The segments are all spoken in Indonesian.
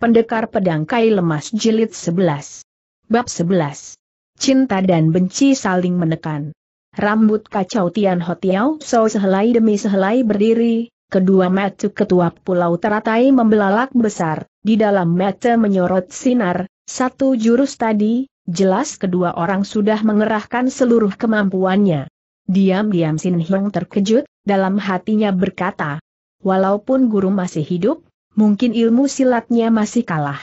Pendekar Pedang Kai Lemas Jilid 11. Bab 11. Cinta dan benci saling menekan. Rambut kacau Tian Hotiao So sehelai demi sehelai berdiri, kedua mata ketua pulau teratai membelalak besar, di dalam mata menyorot sinar, satu jurus tadi, jelas kedua orang sudah mengerahkan seluruh kemampuannya. Diam-diam Sin Hiong terkejut, dalam hatinya berkata, Walaupun guru masih hidup, Mungkin ilmu silatnya masih kalah.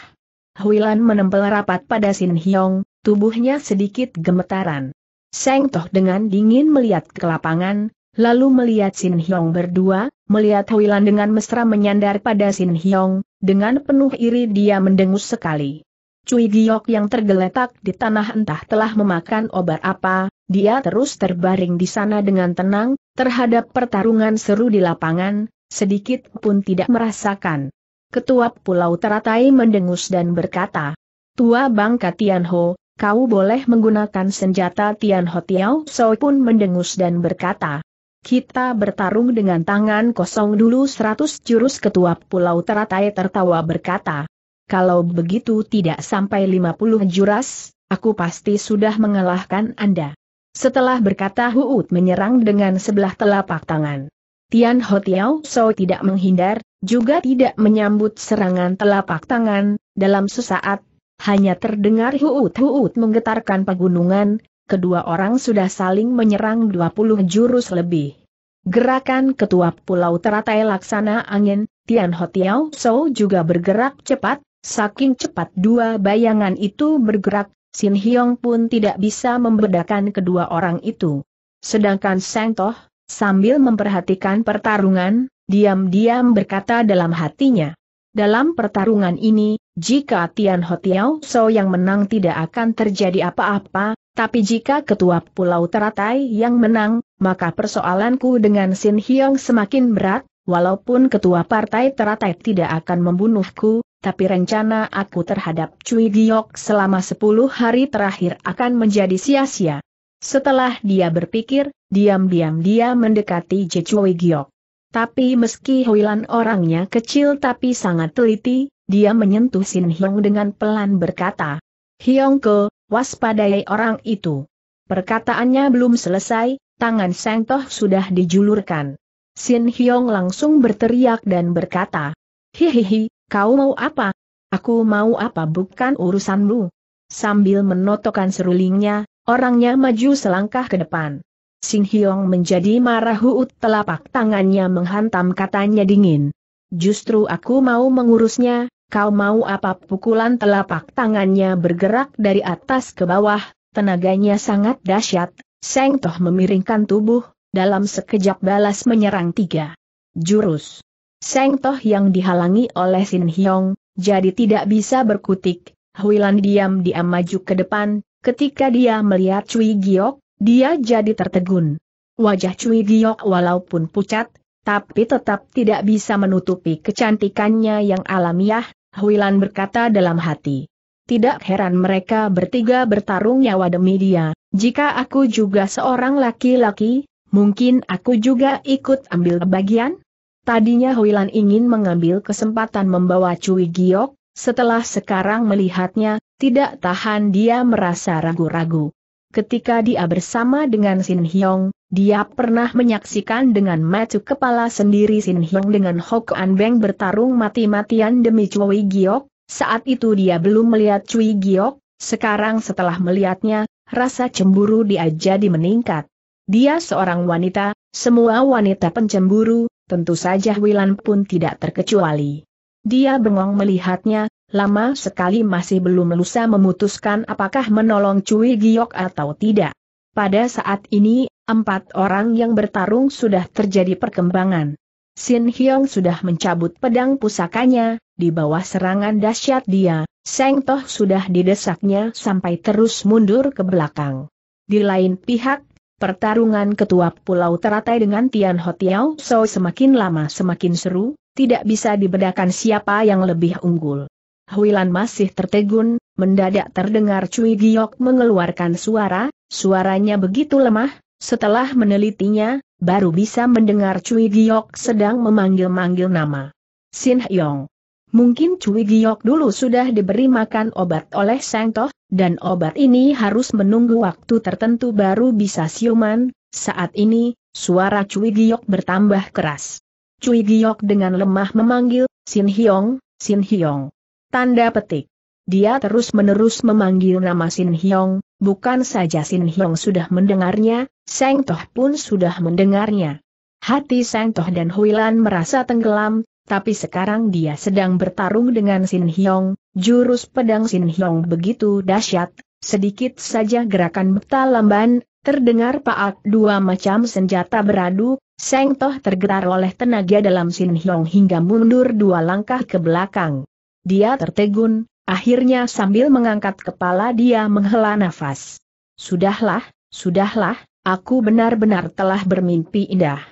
Huilan menempel rapat pada Sin Hyong, tubuhnya sedikit gemetaran. Seng Toh dengan dingin melihat ke lapangan, lalu melihat Sin Hyong berdua, melihat Huilan dengan mesra menyandar pada Sin Hyong, dengan penuh iri dia mendengus sekali. Cui Giok yang tergeletak di tanah entah telah memakan obat apa, dia terus terbaring di sana dengan tenang, terhadap pertarungan seru di lapangan, sedikit pun tidak merasakan. Ketua Pulau Teratai mendengus dan berkata, Tua Bangka Tianho, kau boleh menggunakan senjata Tianho Tiao Soi pun mendengus dan berkata, kita bertarung dengan tangan kosong dulu seratus jurus ketua Pulau Teratai tertawa berkata, kalau begitu tidak sampai lima puluh juras, aku pasti sudah mengalahkan Anda. Setelah berkata Huut menyerang dengan sebelah telapak tangan. Tian Hotiao So tidak menghindar, juga tidak menyambut serangan telapak tangan, dalam sesaat, hanya terdengar huut-huut menggetarkan pegunungan, kedua orang sudah saling menyerang 20 jurus lebih. Gerakan ketua pulau teratai laksana angin, Tian Hotiao So juga bergerak cepat, saking cepat dua bayangan itu bergerak, Sin Hyong pun tidak bisa membedakan kedua orang itu. Sedangkan Seng Toh, Sambil memperhatikan pertarungan, diam-diam berkata dalam hatinya. Dalam pertarungan ini, jika Tian Ho Tiao So yang menang tidak akan terjadi apa-apa, tapi jika ketua Pulau Teratai yang menang, maka persoalanku dengan Sin Hiong semakin berat, walaupun ketua partai Teratai tidak akan membunuhku, tapi rencana aku terhadap Cui Giok selama 10 hari terakhir akan menjadi sia-sia. Setelah dia berpikir, Diam-diam dia mendekati Jechui Giok. Tapi meski Huilan orangnya kecil tapi sangat teliti, dia menyentuh Sin Hyong dengan pelan berkata, ke, waspadai orang itu. Perkataannya belum selesai, tangan Seng Toh sudah dijulurkan. Sin Hyong langsung berteriak dan berkata, Hihihi, kau mau apa? Aku mau apa bukan urusanmu. Sambil menotokkan serulingnya, orangnya maju selangkah ke depan. Sing Hyong menjadi marah huut telapak tangannya menghantam katanya dingin. Justru aku mau mengurusnya, kau mau apa pukulan telapak tangannya bergerak dari atas ke bawah, tenaganya sangat dahsyat, Seng Toh memiringkan tubuh, dalam sekejap balas menyerang tiga. Jurus. Seng Toh yang dihalangi oleh Sin Hyong, jadi tidak bisa berkutik, Huilan diam-diam maju ke depan, ketika dia melihat Cui Giok, dia jadi tertegun. Wajah Cui Giok walaupun pucat, tapi tetap tidak bisa menutupi kecantikannya yang alamiah, Huilan berkata dalam hati. Tidak heran mereka bertiga bertarung nyawa demi dia, jika aku juga seorang laki-laki, mungkin aku juga ikut ambil bagian? Tadinya Huilan ingin mengambil kesempatan membawa Cui Giok, setelah sekarang melihatnya, tidak tahan dia merasa ragu-ragu. Ketika dia bersama dengan Sin Hyong, dia pernah menyaksikan dengan mata kepala sendiri Sin Hyong dengan Hok An Beng bertarung mati-matian demi Cui Giok, saat itu dia belum melihat Cui Giok, sekarang setelah melihatnya, rasa cemburu dia jadi meningkat. Dia seorang wanita, semua wanita pencemburu, tentu saja Wilan pun tidak terkecuali. Dia bengong melihatnya, lama sekali masih belum lusa memutuskan apakah menolong Cui Giok atau tidak. Pada saat ini, empat orang yang bertarung sudah terjadi perkembangan. Sin Hyong sudah mencabut pedang pusakanya, di bawah serangan dahsyat dia, Seng Toh sudah didesaknya sampai terus mundur ke belakang. Di lain pihak, pertarungan ketua pulau teratai dengan Tian Ho Tiao So semakin lama semakin seru, tidak bisa dibedakan siapa yang lebih unggul. Huilan masih tertegun, mendadak terdengar Cui Giok mengeluarkan suara, suaranya begitu lemah, setelah menelitinya, baru bisa mendengar Cui Giok sedang memanggil-manggil nama. Sin Hyong. Mungkin Cui Giok dulu sudah diberi makan obat oleh Sang Toh, dan obat ini harus menunggu waktu tertentu baru bisa siuman, saat ini, suara Cui Giok bertambah keras. Cui Giok dengan lemah memanggil, Sin Hyong, Sin Hyong. Tanda petik. Dia terus-menerus memanggil nama Sin Hyong, bukan saja Sin Hyong sudah mendengarnya, Seng Toh pun sudah mendengarnya. Hati Seng Toh dan Huilan merasa tenggelam, tapi sekarang dia sedang bertarung dengan Sin Hyong, jurus pedang Sin Hyong begitu dahsyat, sedikit saja gerakan beta lamban, terdengar paak dua macam senjata beradu, Seng Toh tergetar oleh tenaga dalam Sin Hyong hingga mundur dua langkah ke belakang. Dia tertegun, akhirnya sambil mengangkat kepala dia menghela nafas. Sudahlah, sudahlah, aku benar-benar telah bermimpi indah.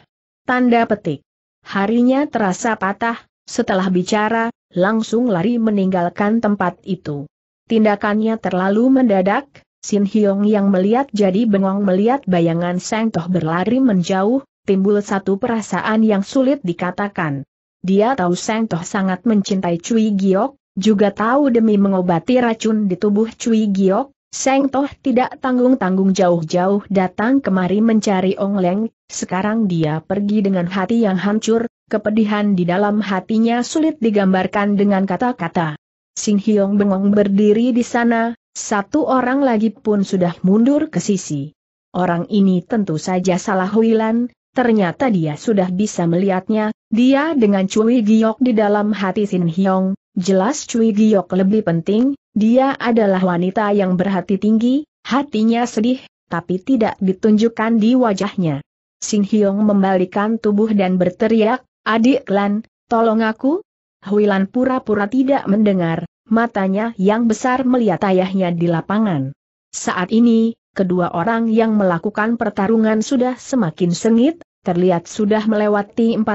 Tanda petik. Harinya terasa patah, setelah bicara, langsung lari meninggalkan tempat itu. Tindakannya terlalu mendadak, Sin Hyong yang melihat jadi bengong melihat bayangan Seng Toh berlari menjauh, timbul satu perasaan yang sulit dikatakan. Dia tahu Seng Toh sangat mencintai Cui Giok, juga tahu demi mengobati racun di tubuh Cui Giok, Seng Toh tidak tanggung-tanggung jauh-jauh datang kemari mencari Ong Leng, sekarang dia pergi dengan hati yang hancur, kepedihan di dalam hatinya sulit digambarkan dengan kata-kata. Sing Hyong bengong berdiri di sana, satu orang lagi pun sudah mundur ke sisi. Orang ini tentu saja salah Huilan, ternyata dia sudah bisa melihatnya, dia dengan Cui Giok di dalam hati Sin Hyong, jelas Cui Giok lebih penting, dia adalah wanita yang berhati tinggi, hatinya sedih, tapi tidak ditunjukkan di wajahnya. Sin Hyong membalikan tubuh dan berteriak, adik Lan, tolong aku? Huilan pura-pura tidak mendengar, matanya yang besar melihat ayahnya di lapangan. Saat ini, kedua orang yang melakukan pertarungan sudah semakin sengit, terlihat sudah melewati 40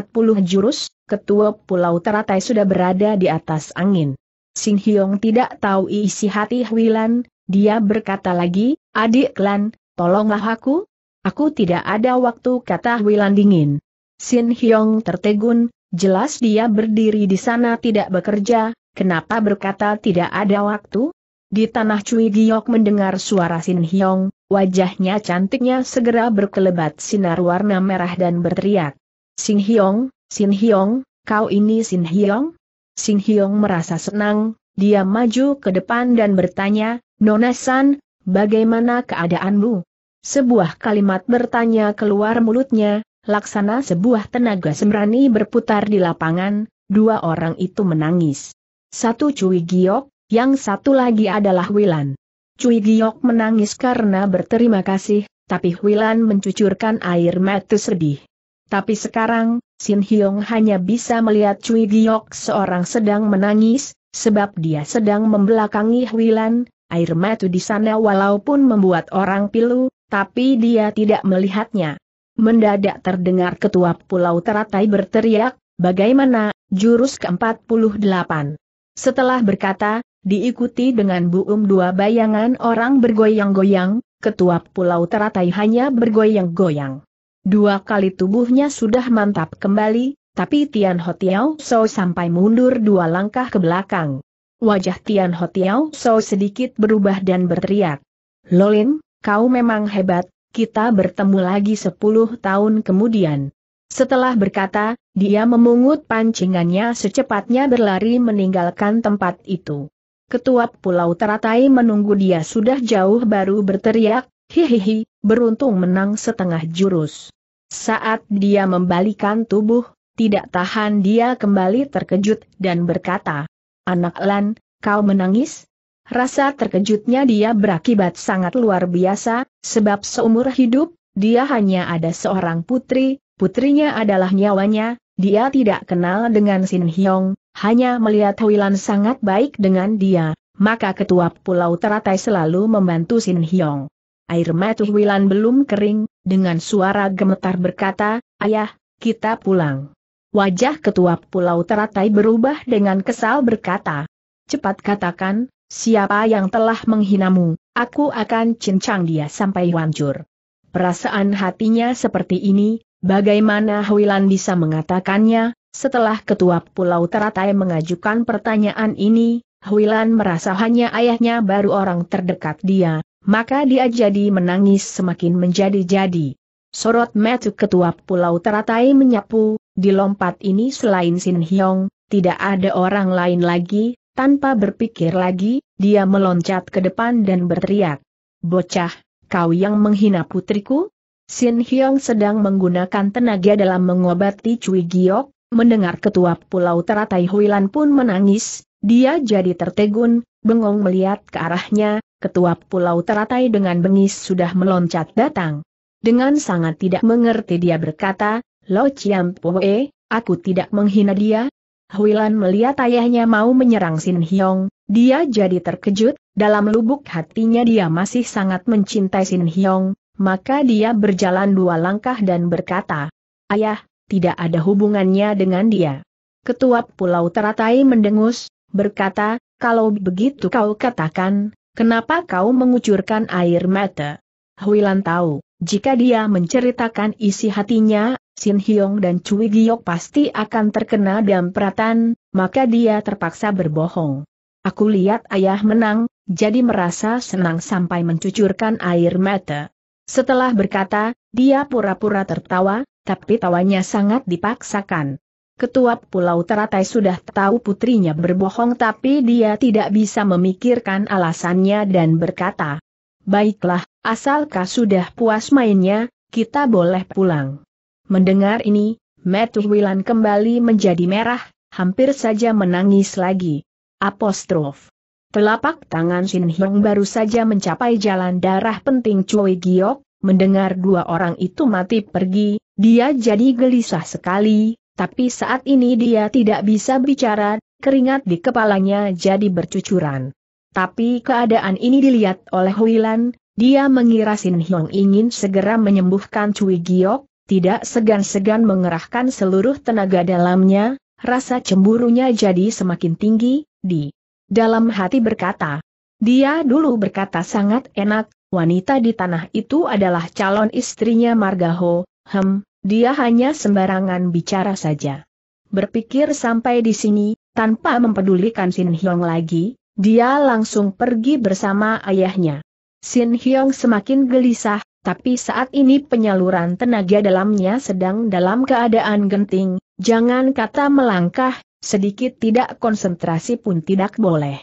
jurus, ketua pulau teratai sudah berada di atas angin. Sing Hyong tidak tahu isi hati Huilan, dia berkata lagi, adik klan, tolonglah aku. Aku tidak ada waktu kata Huilan dingin. Sin Hyong tertegun, jelas dia berdiri di sana tidak bekerja, kenapa berkata tidak ada waktu? Di tanah Cui Giok mendengar suara Sin Hyong, Wajahnya cantiknya segera berkelebat sinar warna merah dan berteriak. Sing Hyong, Sin Hyong, kau ini Sin Hyong? Sing Hyong merasa senang, dia maju ke depan dan bertanya, Nona San, bagaimana keadaanmu? Sebuah kalimat bertanya keluar mulutnya, laksana sebuah tenaga sembrani berputar di lapangan, dua orang itu menangis. Satu Cui Giok, yang satu lagi adalah Wilan. Cui Giok menangis karena berterima kasih, tapi Huilan mencucurkan air mata sedih. Tapi sekarang, Sin Hyong hanya bisa melihat Cui Giok seorang sedang menangis, sebab dia sedang membelakangi Huilan, air mata di sana walaupun membuat orang pilu, tapi dia tidak melihatnya. Mendadak terdengar ketua pulau teratai berteriak, bagaimana, jurus ke-48. Setelah berkata, diikuti dengan buum dua bayangan orang bergoyang-goyang, ketua pulau teratai hanya bergoyang-goyang. Dua kali tubuhnya sudah mantap kembali, tapi Tian Hotiao So sampai mundur dua langkah ke belakang. Wajah Tian Hotiao So sedikit berubah dan berteriak. Lolin, kau memang hebat, kita bertemu lagi sepuluh tahun kemudian. Setelah berkata, dia memungut pancingannya secepatnya berlari meninggalkan tempat itu. Ketua Pulau teratai menunggu dia sudah jauh baru berteriak, hihihi, beruntung menang setengah jurus. Saat dia membalikan tubuh, tidak tahan dia kembali terkejut dan berkata, Anak Lan, kau menangis? Rasa terkejutnya dia berakibat sangat luar biasa, sebab seumur hidup, dia hanya ada seorang putri, putrinya adalah nyawanya, dia tidak kenal dengan Sin Hyong, hanya melihat Huilan sangat baik dengan dia, maka ketua pulau teratai selalu membantu Sin Hyong. Air mata Huilan belum kering, dengan suara gemetar berkata, Ayah, kita pulang. Wajah ketua pulau teratai berubah dengan kesal berkata, Cepat katakan, siapa yang telah menghinamu, aku akan cincang dia sampai hancur. Perasaan hatinya seperti ini, bagaimana Huilan bisa mengatakannya, setelah ketua Pulau Teratai mengajukan pertanyaan ini, Huilan merasa hanya ayahnya baru orang terdekat dia, maka dia jadi menangis semakin menjadi-jadi. Sorot metu ketua Pulau Teratai menyapu, di lompat ini selain Sin Hyong, tidak ada orang lain lagi, tanpa berpikir lagi, dia meloncat ke depan dan berteriak. Bocah, kau yang menghina putriku? Sin Hyong sedang menggunakan tenaga dalam mengobati Cui Giok, Mendengar ketua pulau teratai Huilan pun menangis, dia jadi tertegun, bengong melihat ke arahnya, ketua pulau teratai dengan bengis sudah meloncat datang. Dengan sangat tidak mengerti dia berkata, Lo Chiam Poe, aku tidak menghina dia. Huilan melihat ayahnya mau menyerang Sin Hyong, dia jadi terkejut, dalam lubuk hatinya dia masih sangat mencintai Sin Hyong, maka dia berjalan dua langkah dan berkata, Ayah, tidak ada hubungannya dengan dia. Ketua Pulau Teratai mendengus, berkata, kalau begitu kau katakan, kenapa kau mengucurkan air mata? Huilan tahu, jika dia menceritakan isi hatinya, Sin Hyong dan Cui Giok pasti akan terkena dampratan, maka dia terpaksa berbohong. Aku lihat ayah menang, jadi merasa senang sampai mencucurkan air mata. Setelah berkata, dia pura-pura tertawa, tapi tawanya sangat dipaksakan. Ketua Pulau Teratai sudah tahu putrinya berbohong tapi dia tidak bisa memikirkan alasannya dan berkata, Baiklah, asalkah sudah puas mainnya, kita boleh pulang. Mendengar ini, Matthew Wilan kembali menjadi merah, hampir saja menangis lagi. Apostrof. Telapak tangan Shin Hyung baru saja mencapai jalan darah penting Choi Giok, Mendengar dua orang itu mati pergi, dia jadi gelisah sekali, tapi saat ini dia tidak bisa bicara, keringat di kepalanya jadi bercucuran. Tapi keadaan ini dilihat oleh Huilan, dia mengira Sin Hyong ingin segera menyembuhkan Cui Giok, tidak segan-segan mengerahkan seluruh tenaga dalamnya, rasa cemburunya jadi semakin tinggi, di dalam hati berkata. Dia dulu berkata sangat enak, wanita di tanah itu adalah calon istrinya Margaho, hem, dia hanya sembarangan bicara saja. Berpikir sampai di sini, tanpa mempedulikan Sin Hyong lagi, dia langsung pergi bersama ayahnya. Sin Hyong semakin gelisah, tapi saat ini penyaluran tenaga dalamnya sedang dalam keadaan genting, jangan kata melangkah, sedikit tidak konsentrasi pun tidak boleh.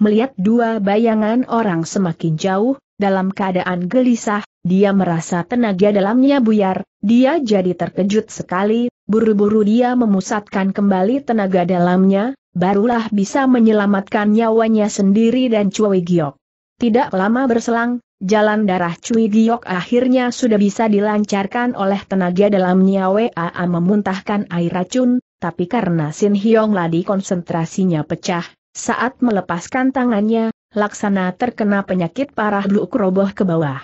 Melihat dua bayangan orang semakin jauh, dalam keadaan gelisah, dia merasa tenaga dalamnya buyar, dia jadi terkejut sekali, buru-buru dia memusatkan kembali tenaga dalamnya, barulah bisa menyelamatkan nyawanya sendiri dan Cui Giok. Tidak lama berselang, jalan darah Cui Giok akhirnya sudah bisa dilancarkan oleh tenaga dalamnya WAA memuntahkan air racun, tapi karena Sin Hyong Ladi konsentrasinya pecah, saat melepaskan tangannya, laksana terkena penyakit parah bluk roboh ke bawah.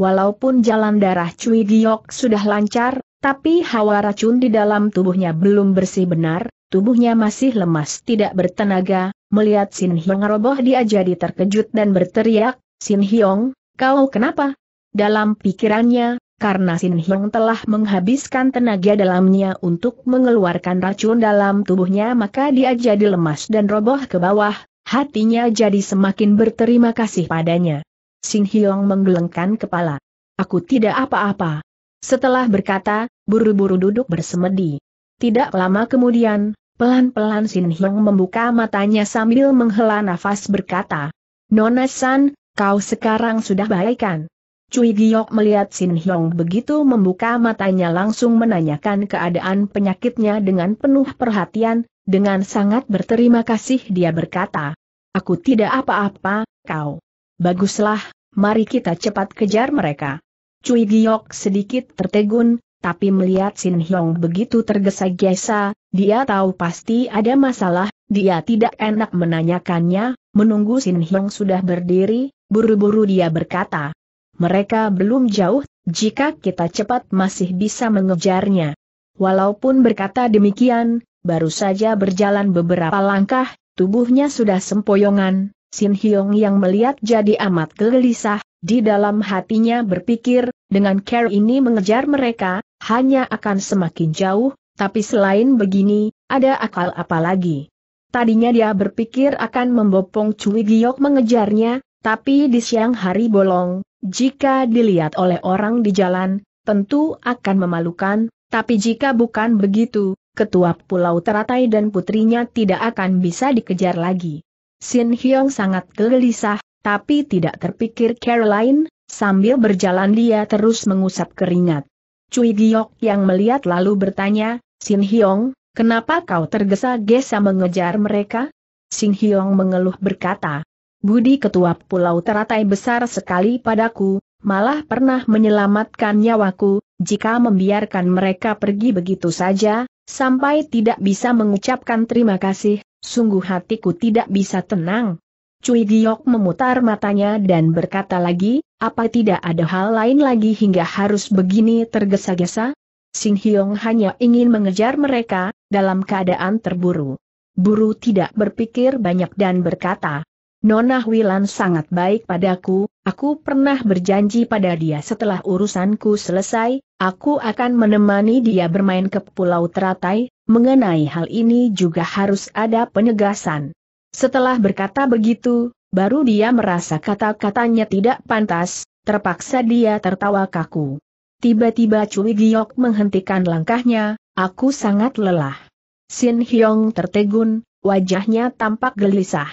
Walaupun jalan darah Cui Giok sudah lancar, tapi hawa racun di dalam tubuhnya belum bersih benar, tubuhnya masih lemas tidak bertenaga, melihat Sin Hyong roboh dia jadi terkejut dan berteriak, Sin Hyong, kau kenapa? Dalam pikirannya, karena Sin Hyong telah menghabiskan tenaga dalamnya untuk mengeluarkan racun dalam tubuhnya maka dia jadi lemas dan roboh ke bawah, Hatinya jadi semakin berterima kasih padanya. Sin Hyong menggelengkan kepala. Aku tidak apa-apa. Setelah berkata, buru-buru duduk bersemedi. Tidak lama kemudian, pelan-pelan Sin Hyong membuka matanya sambil menghela nafas berkata, Nona San, kau sekarang sudah baikan. Cui Giok melihat Sin Hyong begitu membuka matanya langsung menanyakan keadaan penyakitnya dengan penuh perhatian, dengan sangat berterima kasih dia berkata, Aku tidak apa-apa, kau. Baguslah, mari kita cepat kejar mereka. Cui Giok sedikit tertegun, tapi melihat Sin Hyong begitu tergesa-gesa, dia tahu pasti ada masalah, dia tidak enak menanyakannya, menunggu Sin Hyong sudah berdiri, buru-buru dia berkata, mereka belum jauh, jika kita cepat masih bisa mengejarnya. Walaupun berkata demikian, baru saja berjalan beberapa langkah, tubuhnya sudah sempoyongan, Sin Hyong yang melihat jadi amat gelisah, di dalam hatinya berpikir, dengan care ini mengejar mereka, hanya akan semakin jauh, tapi selain begini, ada akal apa lagi? Tadinya dia berpikir akan membopong Cui Giok mengejarnya, tapi di siang hari bolong, jika dilihat oleh orang di jalan, tentu akan memalukan, tapi jika bukan begitu, ketua Pulau Teratai dan putrinya tidak akan bisa dikejar lagi. Sin Hyong sangat gelisah, tapi tidak terpikir Caroline, sambil berjalan dia terus mengusap keringat. Cui Giok yang melihat lalu bertanya, Sin Hyong, kenapa kau tergesa-gesa mengejar mereka? Sin Hyong mengeluh berkata, Budi Ketua Pulau Teratai besar sekali padaku, malah pernah menyelamatkan nyawaku, jika membiarkan mereka pergi begitu saja, sampai tidak bisa mengucapkan terima kasih, sungguh hatiku tidak bisa tenang. Cui Giok memutar matanya dan berkata lagi, apa tidak ada hal lain lagi hingga harus begini tergesa-gesa? Sing Hyong hanya ingin mengejar mereka, dalam keadaan terburu. Buru tidak berpikir banyak dan berkata, Nona Wilan sangat baik padaku, aku pernah berjanji pada dia setelah urusanku selesai, aku akan menemani dia bermain ke Pulau Teratai, mengenai hal ini juga harus ada penegasan. Setelah berkata begitu, baru dia merasa kata-katanya tidak pantas, terpaksa dia tertawa kaku. Tiba-tiba Cui Giok menghentikan langkahnya, aku sangat lelah. Sin Hyong tertegun, wajahnya tampak gelisah.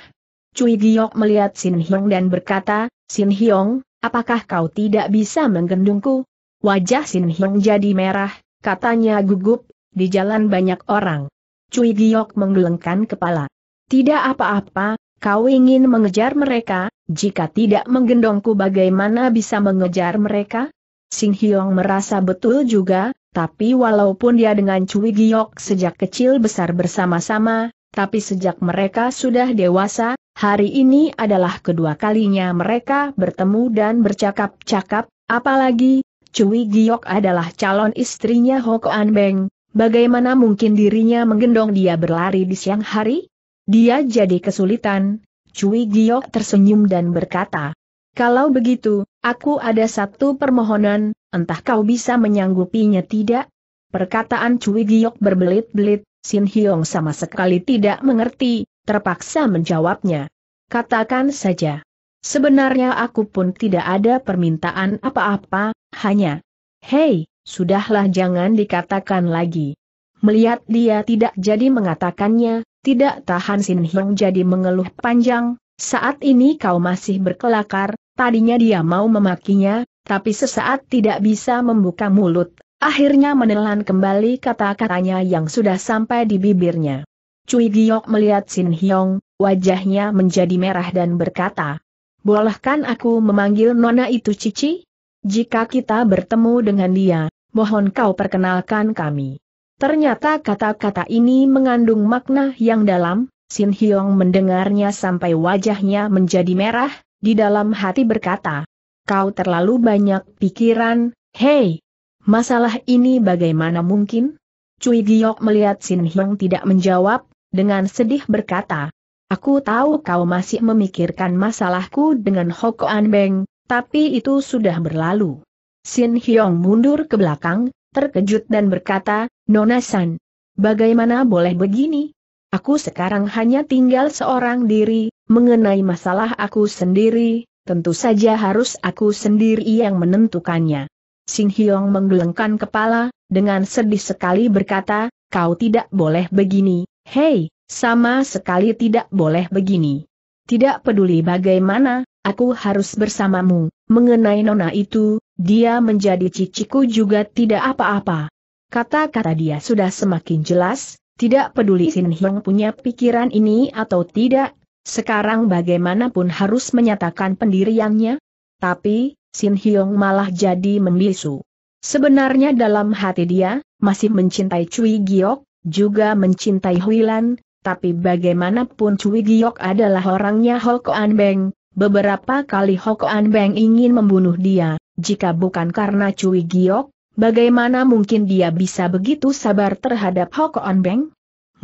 Cui Giok melihat Sin Hyong dan berkata, Sin Hyong, apakah kau tidak bisa menggendongku? Wajah Sin Hyong jadi merah, katanya gugup, di jalan banyak orang. Cui Giok menggelengkan kepala. Tidak apa-apa, kau ingin mengejar mereka, jika tidak menggendongku bagaimana bisa mengejar mereka? Sin Hyong merasa betul juga, tapi walaupun dia dengan Cui Giok sejak kecil besar bersama-sama, tapi sejak mereka sudah dewasa, Hari ini adalah kedua kalinya mereka bertemu dan bercakap-cakap, apalagi, Cui Giok adalah calon istrinya Hok An Beng, bagaimana mungkin dirinya menggendong dia berlari di siang hari? Dia jadi kesulitan, Cui Giok tersenyum dan berkata, Kalau begitu, aku ada satu permohonan, entah kau bisa menyanggupinya tidak? Perkataan Cui Giok berbelit-belit, Sin Hyong sama sekali tidak mengerti, terpaksa menjawabnya. Katakan saja. Sebenarnya aku pun tidak ada permintaan apa-apa, hanya, hei, sudahlah jangan dikatakan lagi. Melihat dia tidak jadi mengatakannya, tidak tahan Sin Hyung jadi mengeluh panjang, saat ini kau masih berkelakar, tadinya dia mau memakinya, tapi sesaat tidak bisa membuka mulut, akhirnya menelan kembali kata-katanya yang sudah sampai di bibirnya. Cui Giok melihat Sin Hyong, wajahnya menjadi merah dan berkata, Bolehkan aku memanggil nona itu Cici? Jika kita bertemu dengan dia, mohon kau perkenalkan kami. Ternyata kata-kata ini mengandung makna yang dalam, Sin Hyong mendengarnya sampai wajahnya menjadi merah, di dalam hati berkata, Kau terlalu banyak pikiran, hei, masalah ini bagaimana mungkin? Cui Giok melihat Sin Hyong tidak menjawab, dengan sedih berkata, Aku tahu kau masih memikirkan masalahku dengan An Beng, tapi itu sudah berlalu. Sin Hyong mundur ke belakang, terkejut dan berkata, Nona San, bagaimana boleh begini? Aku sekarang hanya tinggal seorang diri, mengenai masalah aku sendiri, tentu saja harus aku sendiri yang menentukannya. Sing Hyong menggelengkan kepala, dengan sedih sekali berkata, kau tidak boleh begini, hei, sama sekali tidak boleh begini. Tidak peduli bagaimana, aku harus bersamamu. Mengenai nona itu, dia menjadi ciciku juga tidak apa-apa. Kata-kata dia sudah semakin jelas, tidak peduli Sin Hyong punya pikiran ini atau tidak, sekarang bagaimanapun harus menyatakan pendiriannya. Tapi, Sin Hyong malah jadi membisu. Sebenarnya dalam hati dia, masih mencintai Cui Giok, juga mencintai Huilan, tapi bagaimanapun Cui Giok adalah orangnya Hokoan Beng, beberapa kali Hokoan Beng ingin membunuh dia, jika bukan karena Cui Giok, bagaimana mungkin dia bisa begitu sabar terhadap Hokoan Beng?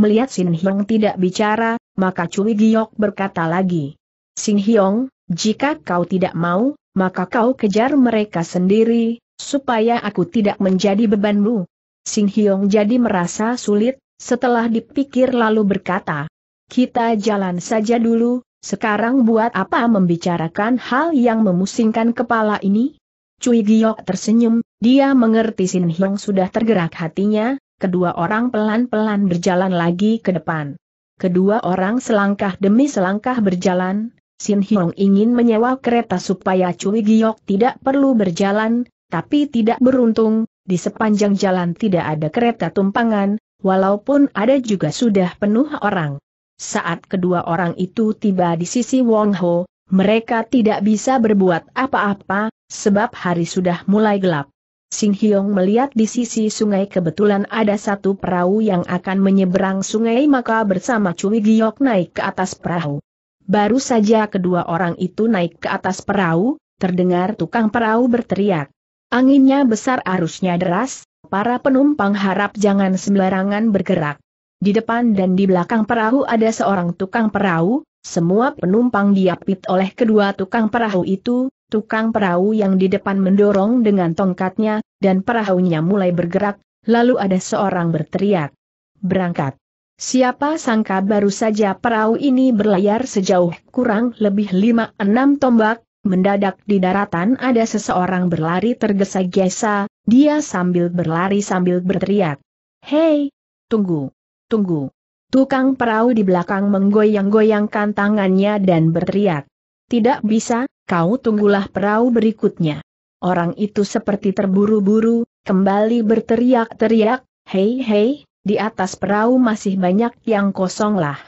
Melihat Sin Hyong tidak bicara, maka Cui Giok berkata lagi. Sin Hyong, jika kau tidak mau, maka kau kejar mereka sendiri, supaya aku tidak menjadi bebanmu. Sing Hyong jadi merasa sulit, setelah dipikir lalu berkata, kita jalan saja dulu, sekarang buat apa membicarakan hal yang memusingkan kepala ini? Cui Giok tersenyum, dia mengerti Sin Hyong sudah tergerak hatinya, kedua orang pelan-pelan berjalan lagi ke depan. Kedua orang selangkah demi selangkah berjalan, Sin Hyong ingin menyewa kereta supaya Cui Giok tidak perlu berjalan, tapi tidak beruntung, di sepanjang jalan tidak ada kereta tumpangan, walaupun ada juga sudah penuh orang. Saat kedua orang itu tiba di sisi Wong Ho, mereka tidak bisa berbuat apa-apa, sebab hari sudah mulai gelap. Sin Hyong melihat di sisi sungai kebetulan ada satu perahu yang akan menyeberang sungai maka bersama Cui Giok naik ke atas perahu. Baru saja kedua orang itu naik ke atas perahu, terdengar tukang perahu berteriak. Anginnya besar arusnya deras, para penumpang harap jangan sembarangan bergerak. Di depan dan di belakang perahu ada seorang tukang perahu, semua penumpang diapit oleh kedua tukang perahu itu, tukang perahu yang di depan mendorong dengan tongkatnya, dan perahunya mulai bergerak, lalu ada seorang berteriak. Berangkat. Siapa sangka baru saja perahu ini berlayar sejauh kurang lebih 5 enam tombak, mendadak di daratan ada seseorang berlari tergesa-gesa, dia sambil berlari sambil berteriak. Hei! Tunggu! Tunggu! Tukang perahu di belakang menggoyang-goyangkan tangannya dan berteriak. Tidak bisa, kau tunggulah perahu berikutnya. Orang itu seperti terburu-buru, kembali berteriak-teriak, hei hei, di atas perahu masih banyak yang kosong lah.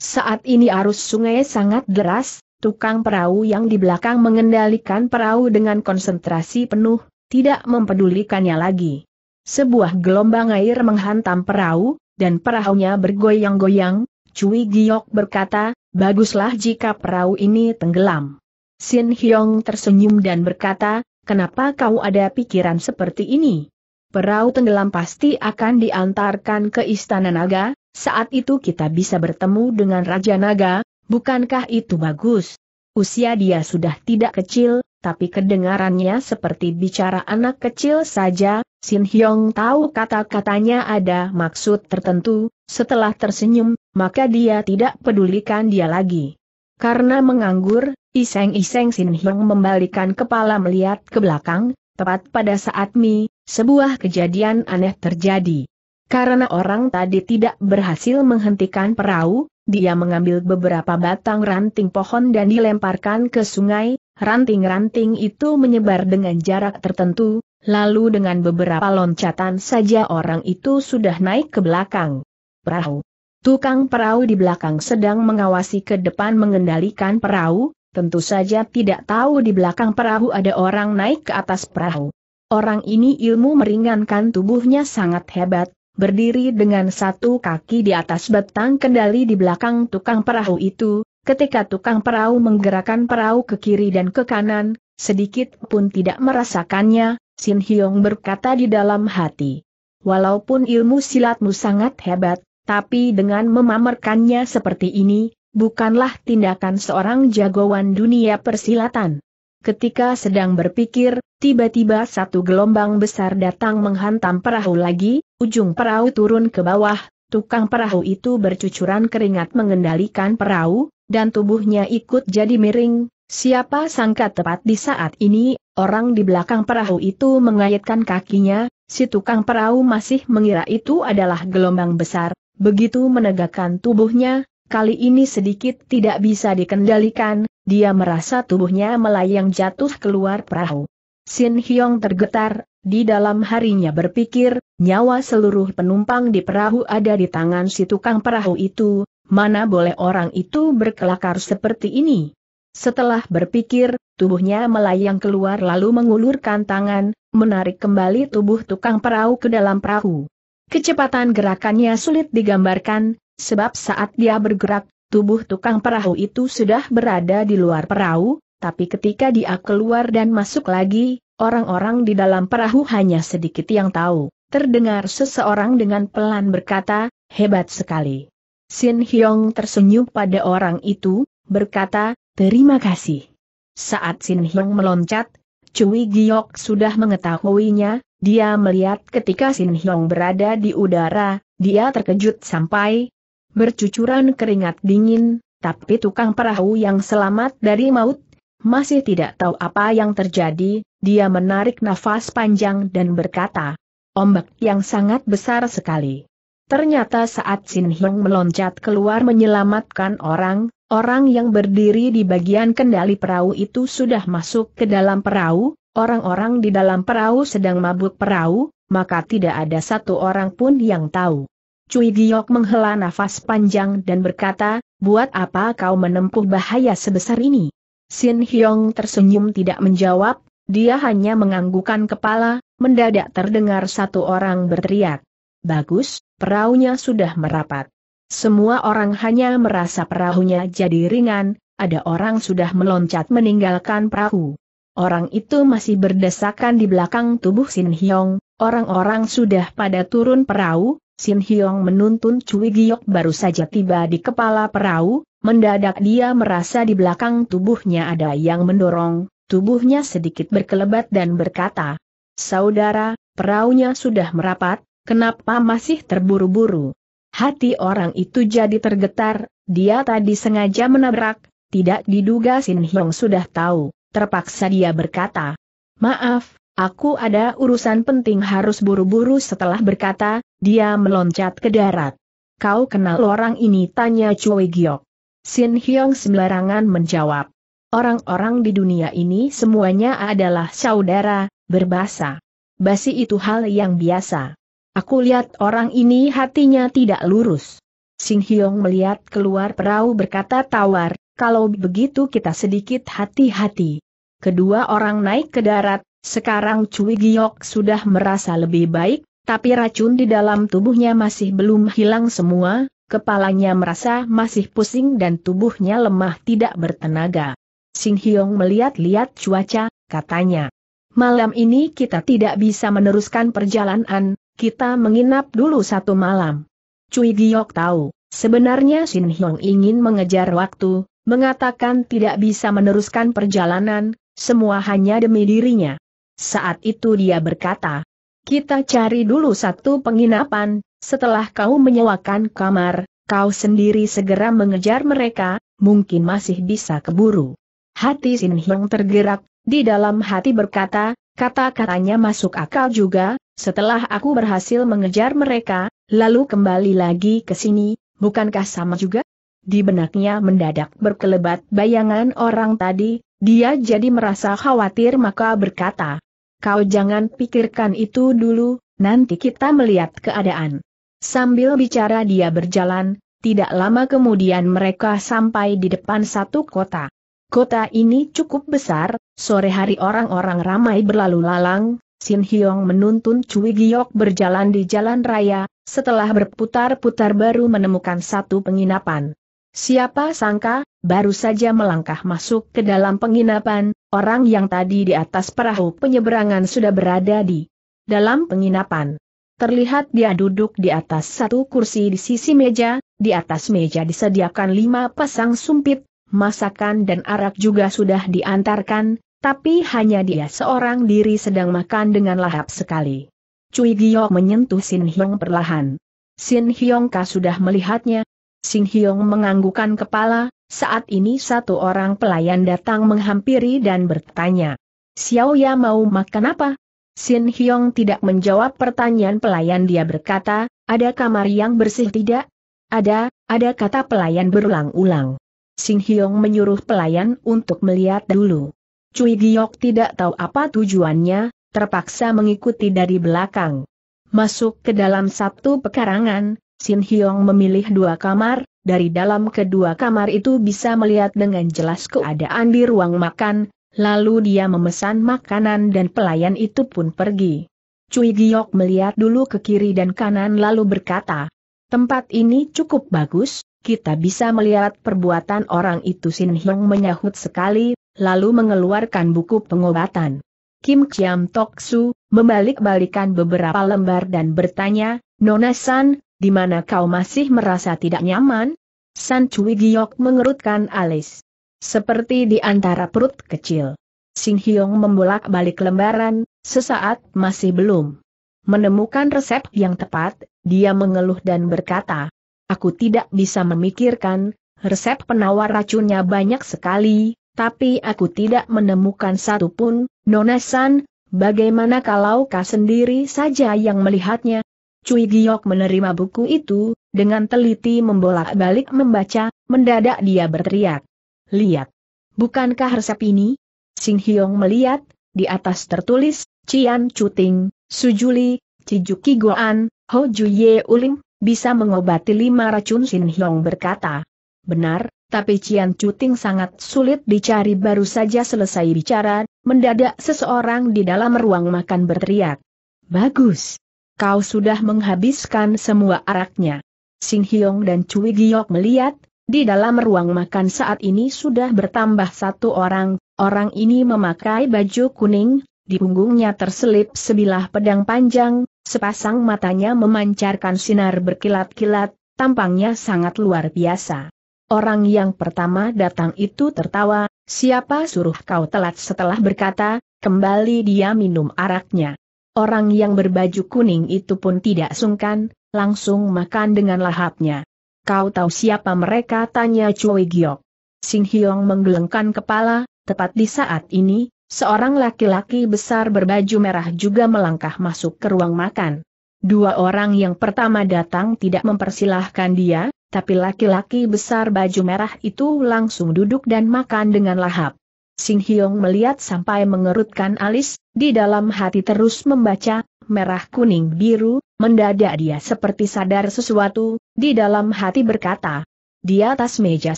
Saat ini arus sungai sangat deras, tukang perahu yang di belakang mengendalikan perahu dengan konsentrasi penuh, tidak mempedulikannya lagi. Sebuah gelombang air menghantam perahu, dan perahunya bergoyang-goyang, Cui Giok berkata, baguslah jika perahu ini tenggelam. Sin Hyong tersenyum dan berkata, kenapa kau ada pikiran seperti ini? Perahu tenggelam pasti akan diantarkan ke Istana Naga, saat itu kita bisa bertemu dengan Raja Naga, bukankah itu bagus? Usia dia sudah tidak kecil, tapi kedengarannya seperti bicara anak kecil saja, Sin Hyong tahu kata-katanya ada maksud tertentu, setelah tersenyum, maka dia tidak pedulikan dia lagi. Karena menganggur, iseng-iseng Sin Hyong membalikan kepala melihat ke belakang, Tepat pada saat Mi, sebuah kejadian aneh terjadi. Karena orang tadi tidak berhasil menghentikan perahu, dia mengambil beberapa batang ranting pohon dan dilemparkan ke sungai, ranting-ranting itu menyebar dengan jarak tertentu, lalu dengan beberapa loncatan saja orang itu sudah naik ke belakang. Perahu. Tukang perahu di belakang sedang mengawasi ke depan mengendalikan perahu, tentu saja tidak tahu di belakang perahu ada orang naik ke atas perahu. Orang ini ilmu meringankan tubuhnya sangat hebat, berdiri dengan satu kaki di atas batang kendali di belakang tukang perahu itu, ketika tukang perahu menggerakkan perahu ke kiri dan ke kanan, sedikit pun tidak merasakannya, Sin Hyong berkata di dalam hati. Walaupun ilmu silatmu sangat hebat, tapi dengan memamerkannya seperti ini, bukanlah tindakan seorang jagoan dunia persilatan. Ketika sedang berpikir, tiba-tiba satu gelombang besar datang menghantam perahu lagi, ujung perahu turun ke bawah, tukang perahu itu bercucuran keringat mengendalikan perahu, dan tubuhnya ikut jadi miring, siapa sangka tepat di saat ini, orang di belakang perahu itu mengayatkan kakinya, si tukang perahu masih mengira itu adalah gelombang besar, begitu menegakkan tubuhnya, kali ini sedikit tidak bisa dikendalikan, dia merasa tubuhnya melayang jatuh keluar perahu. Sin Hyong tergetar, di dalam harinya berpikir, nyawa seluruh penumpang di perahu ada di tangan si tukang perahu itu, mana boleh orang itu berkelakar seperti ini. Setelah berpikir, tubuhnya melayang keluar lalu mengulurkan tangan, menarik kembali tubuh tukang perahu ke dalam perahu. Kecepatan gerakannya sulit digambarkan, sebab saat dia bergerak, tubuh tukang perahu itu sudah berada di luar perahu, tapi ketika dia keluar dan masuk lagi, orang-orang di dalam perahu hanya sedikit yang tahu. Terdengar seseorang dengan pelan berkata, hebat sekali. Sin Hyong tersenyum pada orang itu, berkata, terima kasih. Saat Sin Hyong meloncat, Cui Giok sudah mengetahuinya, dia melihat ketika Sin Hyong berada di udara, dia terkejut sampai, bercucuran keringat dingin, tapi tukang perahu yang selamat dari maut, masih tidak tahu apa yang terjadi, dia menarik nafas panjang dan berkata, ombak yang sangat besar sekali. Ternyata saat Sin Hyung meloncat keluar menyelamatkan orang, orang yang berdiri di bagian kendali perahu itu sudah masuk ke dalam perahu, orang-orang di dalam perahu sedang mabuk perahu, maka tidak ada satu orang pun yang tahu. Cui Giok menghela nafas panjang dan berkata, buat apa kau menempuh bahaya sebesar ini? Sin Hyong tersenyum tidak menjawab, dia hanya menganggukan kepala, mendadak terdengar satu orang berteriak. Bagus, perahunya sudah merapat. Semua orang hanya merasa perahunya jadi ringan, ada orang sudah meloncat meninggalkan perahu. Orang itu masih berdesakan di belakang tubuh Sin Hyong, orang-orang sudah pada turun perahu, Sin Hyong menuntun Cui Giok baru saja tiba di kepala perahu, mendadak dia merasa di belakang tubuhnya ada yang mendorong, tubuhnya sedikit berkelebat dan berkata, Saudara, perahunya sudah merapat, kenapa masih terburu-buru? Hati orang itu jadi tergetar, dia tadi sengaja menabrak, tidak diduga Sin Hyong sudah tahu, terpaksa dia berkata, Maaf, aku ada urusan penting harus buru-buru setelah berkata, dia meloncat ke darat. Kau kenal orang ini tanya Chui Giok. Sin Hyong sembarangan menjawab. Orang-orang di dunia ini semuanya adalah saudara, berbahasa. Basi itu hal yang biasa. Aku lihat orang ini hatinya tidak lurus. Sin Hyong melihat keluar perahu berkata tawar, kalau begitu kita sedikit hati-hati. Kedua orang naik ke darat, sekarang Cui Giok sudah merasa lebih baik, tapi racun di dalam tubuhnya masih belum hilang semua, kepalanya merasa masih pusing dan tubuhnya lemah tidak bertenaga. Sing Hyong melihat-lihat cuaca, katanya. Malam ini kita tidak bisa meneruskan perjalanan, kita menginap dulu satu malam. Cui Giok tahu, sebenarnya Sin Hyong ingin mengejar waktu, mengatakan tidak bisa meneruskan perjalanan, semua hanya demi dirinya. Saat itu dia berkata, kita cari dulu satu penginapan, setelah kau menyewakan kamar, kau sendiri segera mengejar mereka, mungkin masih bisa keburu. Hati Sin Hyung tergerak, di dalam hati berkata, kata-katanya masuk akal juga, setelah aku berhasil mengejar mereka, lalu kembali lagi ke sini, bukankah sama juga? Di benaknya mendadak berkelebat bayangan orang tadi, dia jadi merasa khawatir maka berkata, kau jangan pikirkan itu dulu, nanti kita melihat keadaan. Sambil bicara dia berjalan, tidak lama kemudian mereka sampai di depan satu kota. Kota ini cukup besar, sore hari orang-orang ramai berlalu lalang, Sin Hyong menuntun Cui Giok berjalan di jalan raya, setelah berputar-putar baru menemukan satu penginapan. Siapa sangka, baru saja melangkah masuk ke dalam penginapan, orang yang tadi di atas perahu penyeberangan sudah berada di dalam penginapan. Terlihat dia duduk di atas satu kursi di sisi meja, di atas meja disediakan lima pasang sumpit, masakan dan arak juga sudah diantarkan, tapi hanya dia seorang diri sedang makan dengan lahap sekali. Cui Giyo menyentuh Sin Hyong perlahan. Sin Hyong Ka sudah melihatnya, Sing Hyong menganggukan kepala, saat ini satu orang pelayan datang menghampiri dan bertanya. Xiao Ya mau makan apa? Sin Hyong tidak menjawab pertanyaan pelayan dia berkata, ada kamar yang bersih tidak? Ada, ada kata pelayan berulang-ulang. Sin Hyong menyuruh pelayan untuk melihat dulu. Cui Giok tidak tahu apa tujuannya, terpaksa mengikuti dari belakang. Masuk ke dalam satu pekarangan, Sin Hyong memilih dua kamar, dari dalam kedua kamar itu bisa melihat dengan jelas keadaan di ruang makan, lalu dia memesan makanan dan pelayan itu pun pergi. Cui Giok melihat dulu ke kiri dan kanan lalu berkata, tempat ini cukup bagus, kita bisa melihat perbuatan orang itu Sin Hyong menyahut sekali, lalu mengeluarkan buku pengobatan. Kim Chiam Tok Su, membalik-balikan beberapa lembar dan bertanya, Nona San, di mana kau masih merasa tidak nyaman? San Cui Giok mengerutkan alis. Seperti di antara perut kecil. Sing Hyong membolak-balik lembaran, sesaat masih belum. Menemukan resep yang tepat, dia mengeluh dan berkata, Aku tidak bisa memikirkan, resep penawar racunnya banyak sekali, tapi aku tidak menemukan satu pun, Nona San, bagaimana kalau kau sendiri saja yang melihatnya? Cui Giok menerima buku itu, dengan teliti membolak-balik membaca, mendadak dia berteriak. Lihat! Bukankah resep ini? Sing Hyong melihat, di atas tertulis, Cian Cuting, Sujuli, Cijuki Goan, Ho Ye Ulim, bisa mengobati lima racun Shin Hyong berkata. Benar, tapi Cian Cuting sangat sulit dicari baru saja selesai bicara, mendadak seseorang di dalam ruang makan berteriak. Bagus! kau sudah menghabiskan semua araknya. Sing Hyong dan Cui Giok melihat, di dalam ruang makan saat ini sudah bertambah satu orang, orang ini memakai baju kuning, di punggungnya terselip sebilah pedang panjang, sepasang matanya memancarkan sinar berkilat-kilat, tampangnya sangat luar biasa. Orang yang pertama datang itu tertawa, siapa suruh kau telat setelah berkata, kembali dia minum araknya. Orang yang berbaju kuning itu pun tidak sungkan, langsung makan dengan lahapnya. Kau tahu siapa mereka? Tanya Cui Giok. Sing Hyong menggelengkan kepala, tepat di saat ini, seorang laki-laki besar berbaju merah juga melangkah masuk ke ruang makan. Dua orang yang pertama datang tidak mempersilahkan dia, tapi laki-laki besar baju merah itu langsung duduk dan makan dengan lahap. Sing Hyong melihat sampai mengerutkan alis, di dalam hati terus membaca, merah kuning biru, mendadak dia seperti sadar sesuatu, di dalam hati berkata. Di atas meja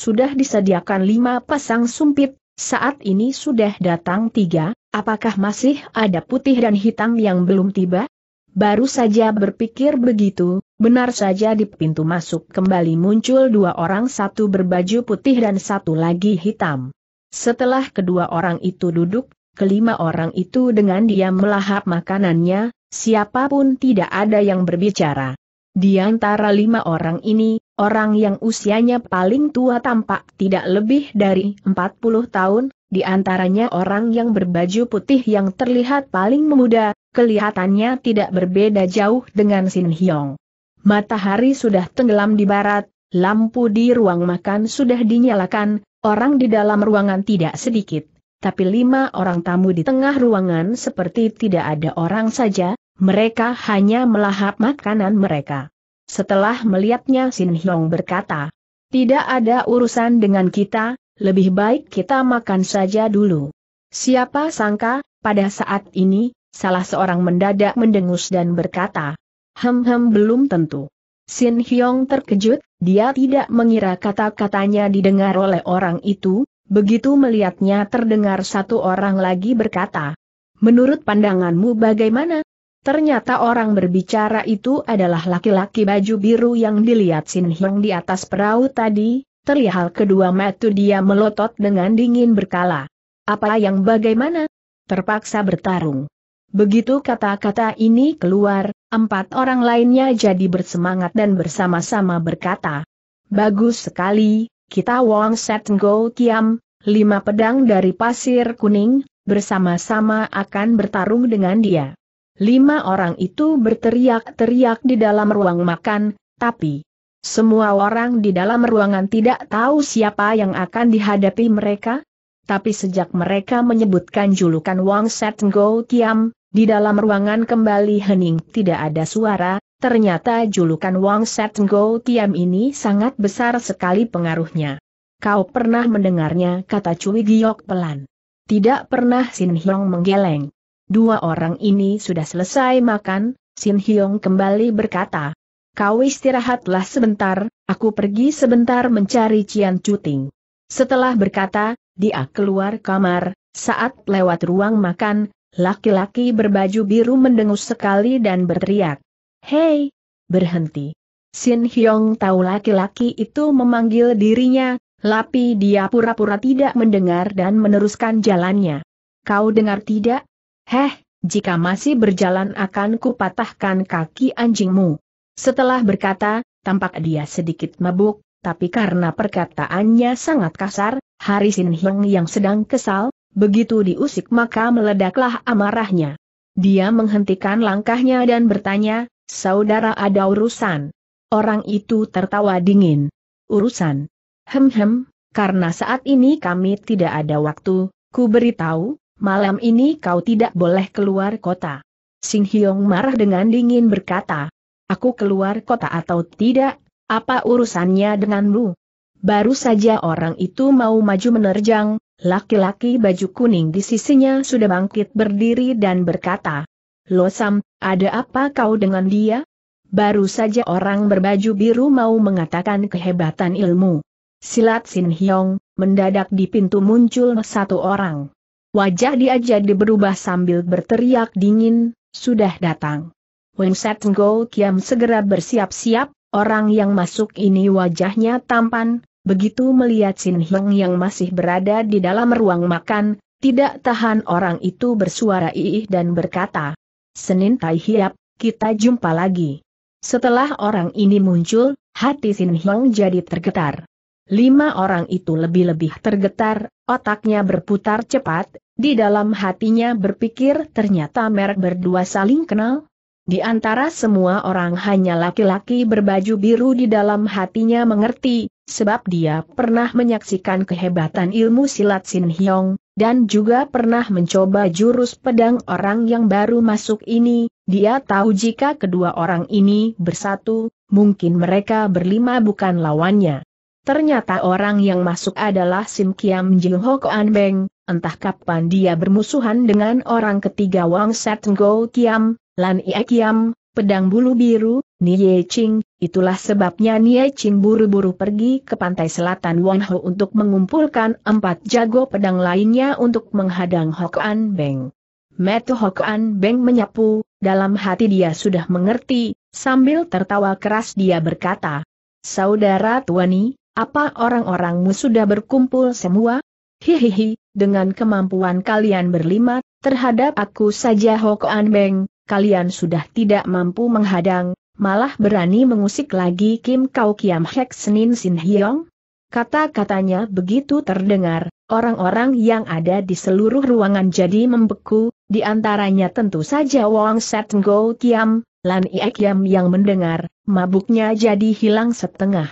sudah disediakan lima pasang sumpit, saat ini sudah datang tiga, apakah masih ada putih dan hitam yang belum tiba? Baru saja berpikir begitu, benar saja di pintu masuk kembali muncul dua orang satu berbaju putih dan satu lagi hitam. Setelah kedua orang itu duduk, kelima orang itu dengan diam melahap makanannya, siapapun tidak ada yang berbicara. Di antara lima orang ini, orang yang usianya paling tua tampak tidak lebih dari 40 tahun, di antaranya orang yang berbaju putih yang terlihat paling muda, kelihatannya tidak berbeda jauh dengan Sin Hyong. Matahari sudah tenggelam di barat, lampu di ruang makan sudah dinyalakan, Orang di dalam ruangan tidak sedikit, tapi lima orang tamu di tengah ruangan seperti tidak ada orang saja, mereka hanya melahap makanan mereka. Setelah melihatnya Sin Hyong berkata, tidak ada urusan dengan kita, lebih baik kita makan saja dulu. Siapa sangka, pada saat ini, salah seorang mendadak mendengus dan berkata, Hem-hem belum tentu. Sin Hyong terkejut, dia tidak mengira kata-katanya didengar oleh orang itu, begitu melihatnya terdengar satu orang lagi berkata. Menurut pandanganmu bagaimana? Ternyata orang berbicara itu adalah laki-laki baju biru yang dilihat Sin Hyong di atas perahu tadi, terlihat kedua mata dia melotot dengan dingin berkala. Apa yang bagaimana? Terpaksa bertarung. Begitu kata-kata ini keluar, Empat orang lainnya jadi bersemangat dan bersama-sama berkata, Bagus sekali, kita Wong Set Ngo Kiam, lima pedang dari pasir kuning, bersama-sama akan bertarung dengan dia. Lima orang itu berteriak-teriak di dalam ruang makan, tapi semua orang di dalam ruangan tidak tahu siapa yang akan dihadapi mereka. Tapi sejak mereka menyebutkan julukan Wang Set Ngo Kiam, di dalam ruangan kembali hening tidak ada suara, ternyata julukan Wang Setenggo Tiam ini sangat besar sekali pengaruhnya. Kau pernah mendengarnya kata Cui Giok pelan. Tidak pernah Sin Hyong menggeleng. Dua orang ini sudah selesai makan, Sin Hyong kembali berkata. Kau istirahatlah sebentar, aku pergi sebentar mencari Cian Cuting. Setelah berkata, dia keluar kamar, saat lewat ruang makan, Laki-laki berbaju biru mendengus sekali dan berteriak. Hei! Berhenti! Sin Hyong tahu laki-laki itu memanggil dirinya, tapi dia pura-pura tidak mendengar dan meneruskan jalannya. Kau dengar tidak? Heh, jika masih berjalan akan kupatahkan kaki anjingmu. Setelah berkata, tampak dia sedikit mabuk, tapi karena perkataannya sangat kasar, Hari Sin Hyong yang sedang kesal, Begitu diusik maka meledaklah amarahnya. Dia menghentikan langkahnya dan bertanya, saudara ada urusan. Orang itu tertawa dingin. Urusan. Hem-hem, karena saat ini kami tidak ada waktu, ku beritahu, malam ini kau tidak boleh keluar kota. Sing Hyong marah dengan dingin berkata, aku keluar kota atau tidak, apa urusannya denganmu? Baru saja orang itu mau maju menerjang, Laki-laki baju kuning di sisinya sudah bangkit berdiri dan berkata, Losam, ada apa kau dengan dia? Baru saja orang berbaju biru mau mengatakan kehebatan ilmu. Silat Sin Hyong, mendadak di pintu muncul satu orang. Wajah dia jadi berubah sambil berteriak dingin, sudah datang. Wen Set Go Kiam segera bersiap-siap, orang yang masuk ini wajahnya tampan, Begitu melihat Sin Heng yang masih berada di dalam ruang makan, tidak tahan orang itu bersuara iih dan berkata, Senin Tai Hiap, kita jumpa lagi. Setelah orang ini muncul, hati Sin Heng jadi tergetar. Lima orang itu lebih-lebih tergetar, otaknya berputar cepat, di dalam hatinya berpikir ternyata merek berdua saling kenal. Di antara semua orang hanya laki-laki berbaju biru di dalam hatinya mengerti, sebab dia pernah menyaksikan kehebatan ilmu silat Sin Hyong, dan juga pernah mencoba jurus pedang orang yang baru masuk ini, dia tahu jika kedua orang ini bersatu, mungkin mereka berlima bukan lawannya. Ternyata orang yang masuk adalah Sim Kiam Jil Ho Koan Beng, entah kapan dia bermusuhan dengan orang ketiga Wang Set Go Kiam, Lan Ia Kiam, Pedang Bulu Biru, Nie Ching, itulah sebabnya Nie Ching buru-buru pergi ke pantai selatan Wonho untuk mengumpulkan empat jago pedang lainnya untuk menghadang Hokan Beng. Metu Hokan Beng menyapu, dalam hati dia sudah mengerti, sambil tertawa keras dia berkata, Saudara Tuani, apa orang-orangmu sudah berkumpul semua? Hihihi, dengan kemampuan kalian berlima, terhadap aku saja Hokan Beng, kalian sudah tidak mampu menghadang, Malah berani mengusik lagi Kim Kau Kiam Hek Senin Sin Hyong? Kata-katanya begitu terdengar, orang-orang yang ada di seluruh ruangan jadi membeku, di antaranya tentu saja Wong Set Go Kiam, Lan Iek Yam yang mendengar, mabuknya jadi hilang setengah.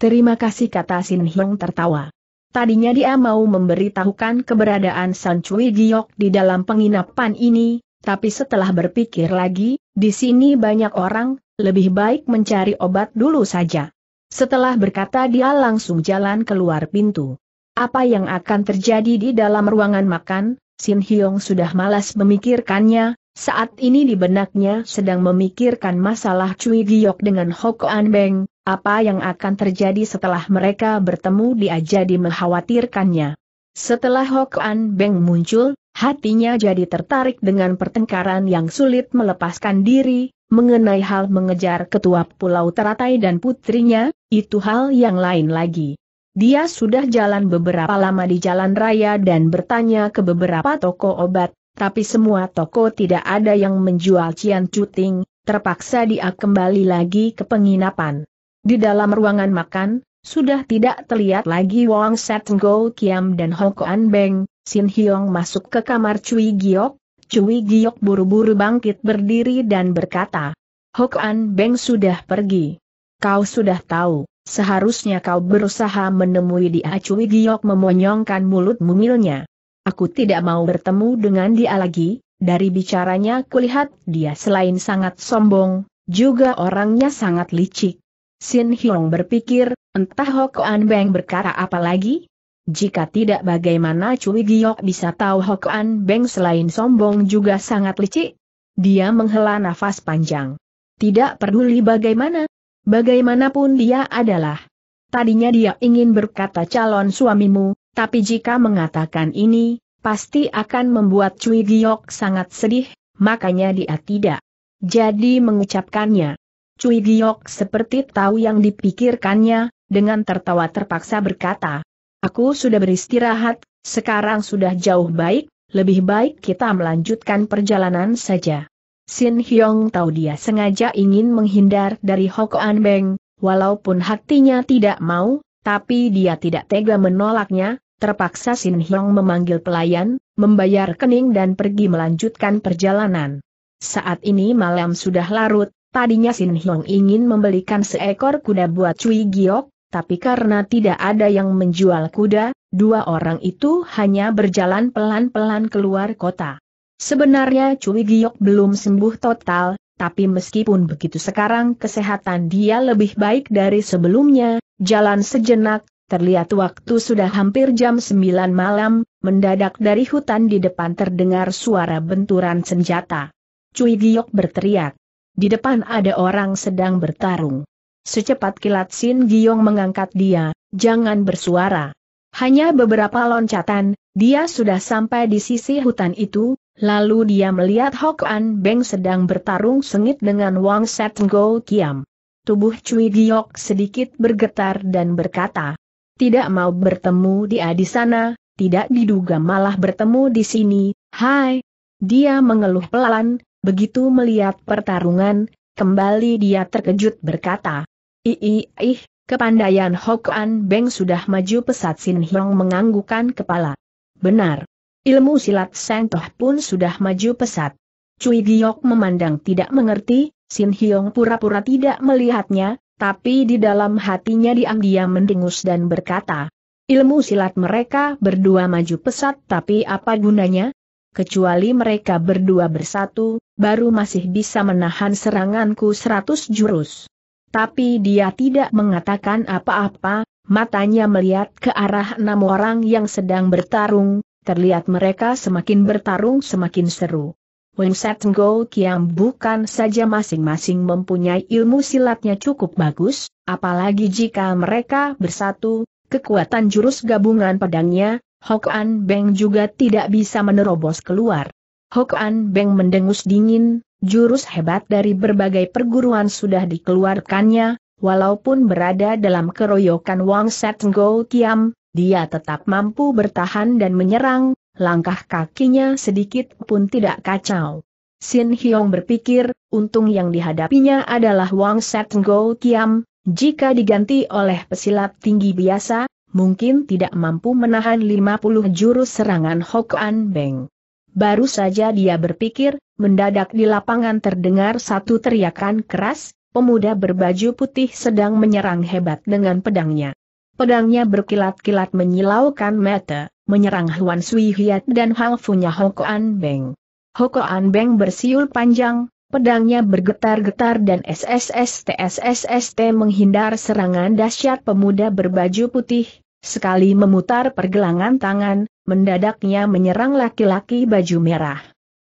Terima kasih kata Sin Hyong tertawa. Tadinya dia mau memberitahukan keberadaan San Cui Giok di dalam penginapan ini, tapi setelah berpikir lagi, di sini banyak orang, lebih baik mencari obat dulu saja. Setelah berkata dia langsung jalan keluar pintu. Apa yang akan terjadi di dalam ruangan makan, Sin Hyong sudah malas memikirkannya, saat ini di benaknya sedang memikirkan masalah Cui Giok dengan An Beng, apa yang akan terjadi setelah mereka bertemu dia jadi mengkhawatirkannya. Setelah An Beng muncul, hatinya jadi tertarik dengan pertengkaran yang sulit melepaskan diri, Mengenai hal mengejar ketua Pulau Teratai dan putrinya, itu hal yang lain lagi. Dia sudah jalan beberapa lama di jalan raya dan bertanya ke beberapa toko obat, tapi semua toko tidak ada yang menjual cian cuting, terpaksa dia kembali lagi ke penginapan. Di dalam ruangan makan, sudah tidak terlihat lagi Wang Setenggo Kiam dan Hokoan Beng, Sin Hyong masuk ke kamar Cui Giok, Cui Giok buru-buru bangkit berdiri dan berkata, Hok An Beng sudah pergi. Kau sudah tahu, seharusnya kau berusaha menemui dia Cui Giok memonyongkan mulut mumilnya. Aku tidak mau bertemu dengan dia lagi, dari bicaranya kulihat dia selain sangat sombong, juga orangnya sangat licik. Sin Hyong berpikir, entah Hok An Beng berkata apa lagi, jika tidak bagaimana Cui Giok bisa tahu Hokan Beng selain sombong juga sangat licik? Dia menghela nafas panjang. Tidak peduli bagaimana. Bagaimanapun dia adalah. Tadinya dia ingin berkata calon suamimu, tapi jika mengatakan ini, pasti akan membuat Cui Giok sangat sedih, makanya dia tidak. Jadi mengucapkannya. Cui Giok seperti tahu yang dipikirkannya, dengan tertawa terpaksa berkata, Aku sudah beristirahat, sekarang sudah jauh baik, lebih baik kita melanjutkan perjalanan saja. Sin Hyong tahu dia sengaja ingin menghindar dari Hokoan Beng, walaupun hatinya tidak mau, tapi dia tidak tega menolaknya, terpaksa Sin Hyong memanggil pelayan, membayar kening dan pergi melanjutkan perjalanan. Saat ini malam sudah larut, tadinya Sin Hyong ingin membelikan seekor kuda buat Cui Giok, tapi karena tidak ada yang menjual kuda, dua orang itu hanya berjalan pelan-pelan keluar kota. Sebenarnya Cui Giok belum sembuh total, tapi meskipun begitu sekarang kesehatan dia lebih baik dari sebelumnya, jalan sejenak, terlihat waktu sudah hampir jam 9 malam, mendadak dari hutan di depan terdengar suara benturan senjata. Cui Giok berteriak. Di depan ada orang sedang bertarung. Secepat kilat Sin Giong mengangkat dia, jangan bersuara. Hanya beberapa loncatan, dia sudah sampai di sisi hutan itu, lalu dia melihat Hok An Beng sedang bertarung sengit dengan Wang Set Go Kiam. Tubuh Cui Giok sedikit bergetar dan berkata, tidak mau bertemu dia di sana, tidak diduga malah bertemu di sini, hai. Dia mengeluh pelan, begitu melihat pertarungan, kembali dia terkejut berkata, Ii, ih, kepandaian Hokuan Beng sudah maju pesat Sin Hiong menganggukan kepala. Benar. Ilmu silat Seng Toh pun sudah maju pesat. Cui Giok memandang tidak mengerti, Sin Hiong pura-pura tidak melihatnya, tapi di dalam hatinya diam-diam mendengus dan berkata, ilmu silat mereka berdua maju pesat tapi apa gunanya? Kecuali mereka berdua bersatu, baru masih bisa menahan seranganku seratus jurus. Tapi dia tidak mengatakan apa-apa, matanya melihat ke arah enam orang yang sedang bertarung, terlihat mereka semakin bertarung semakin seru. Wen Go Kiam bukan saja masing-masing mempunyai ilmu silatnya cukup bagus, apalagi jika mereka bersatu, kekuatan jurus gabungan pedangnya, Hok An Beng juga tidak bisa menerobos keluar. Hok An Beng mendengus dingin, Jurus hebat dari berbagai perguruan sudah dikeluarkannya, walaupun berada dalam keroyokan Wang Set Ngo Kiam, dia tetap mampu bertahan dan menyerang, langkah kakinya sedikit pun tidak kacau. Sin Hyong berpikir, untung yang dihadapinya adalah Wang Set Ngo Kiam, jika diganti oleh pesilat tinggi biasa, mungkin tidak mampu menahan 50 jurus serangan An Beng. Baru saja dia berpikir, mendadak di lapangan terdengar satu teriakan keras, pemuda berbaju putih sedang menyerang hebat dengan pedangnya. Pedangnya berkilat-kilat menyilaukan mata, menyerang Huan Sui Hiat dan Hang Funya An Beng. An Beng bersiul panjang, pedangnya bergetar-getar dan SSST SSST menghindar serangan dahsyat pemuda berbaju putih, Sekali memutar pergelangan tangan, mendadaknya menyerang laki-laki baju merah.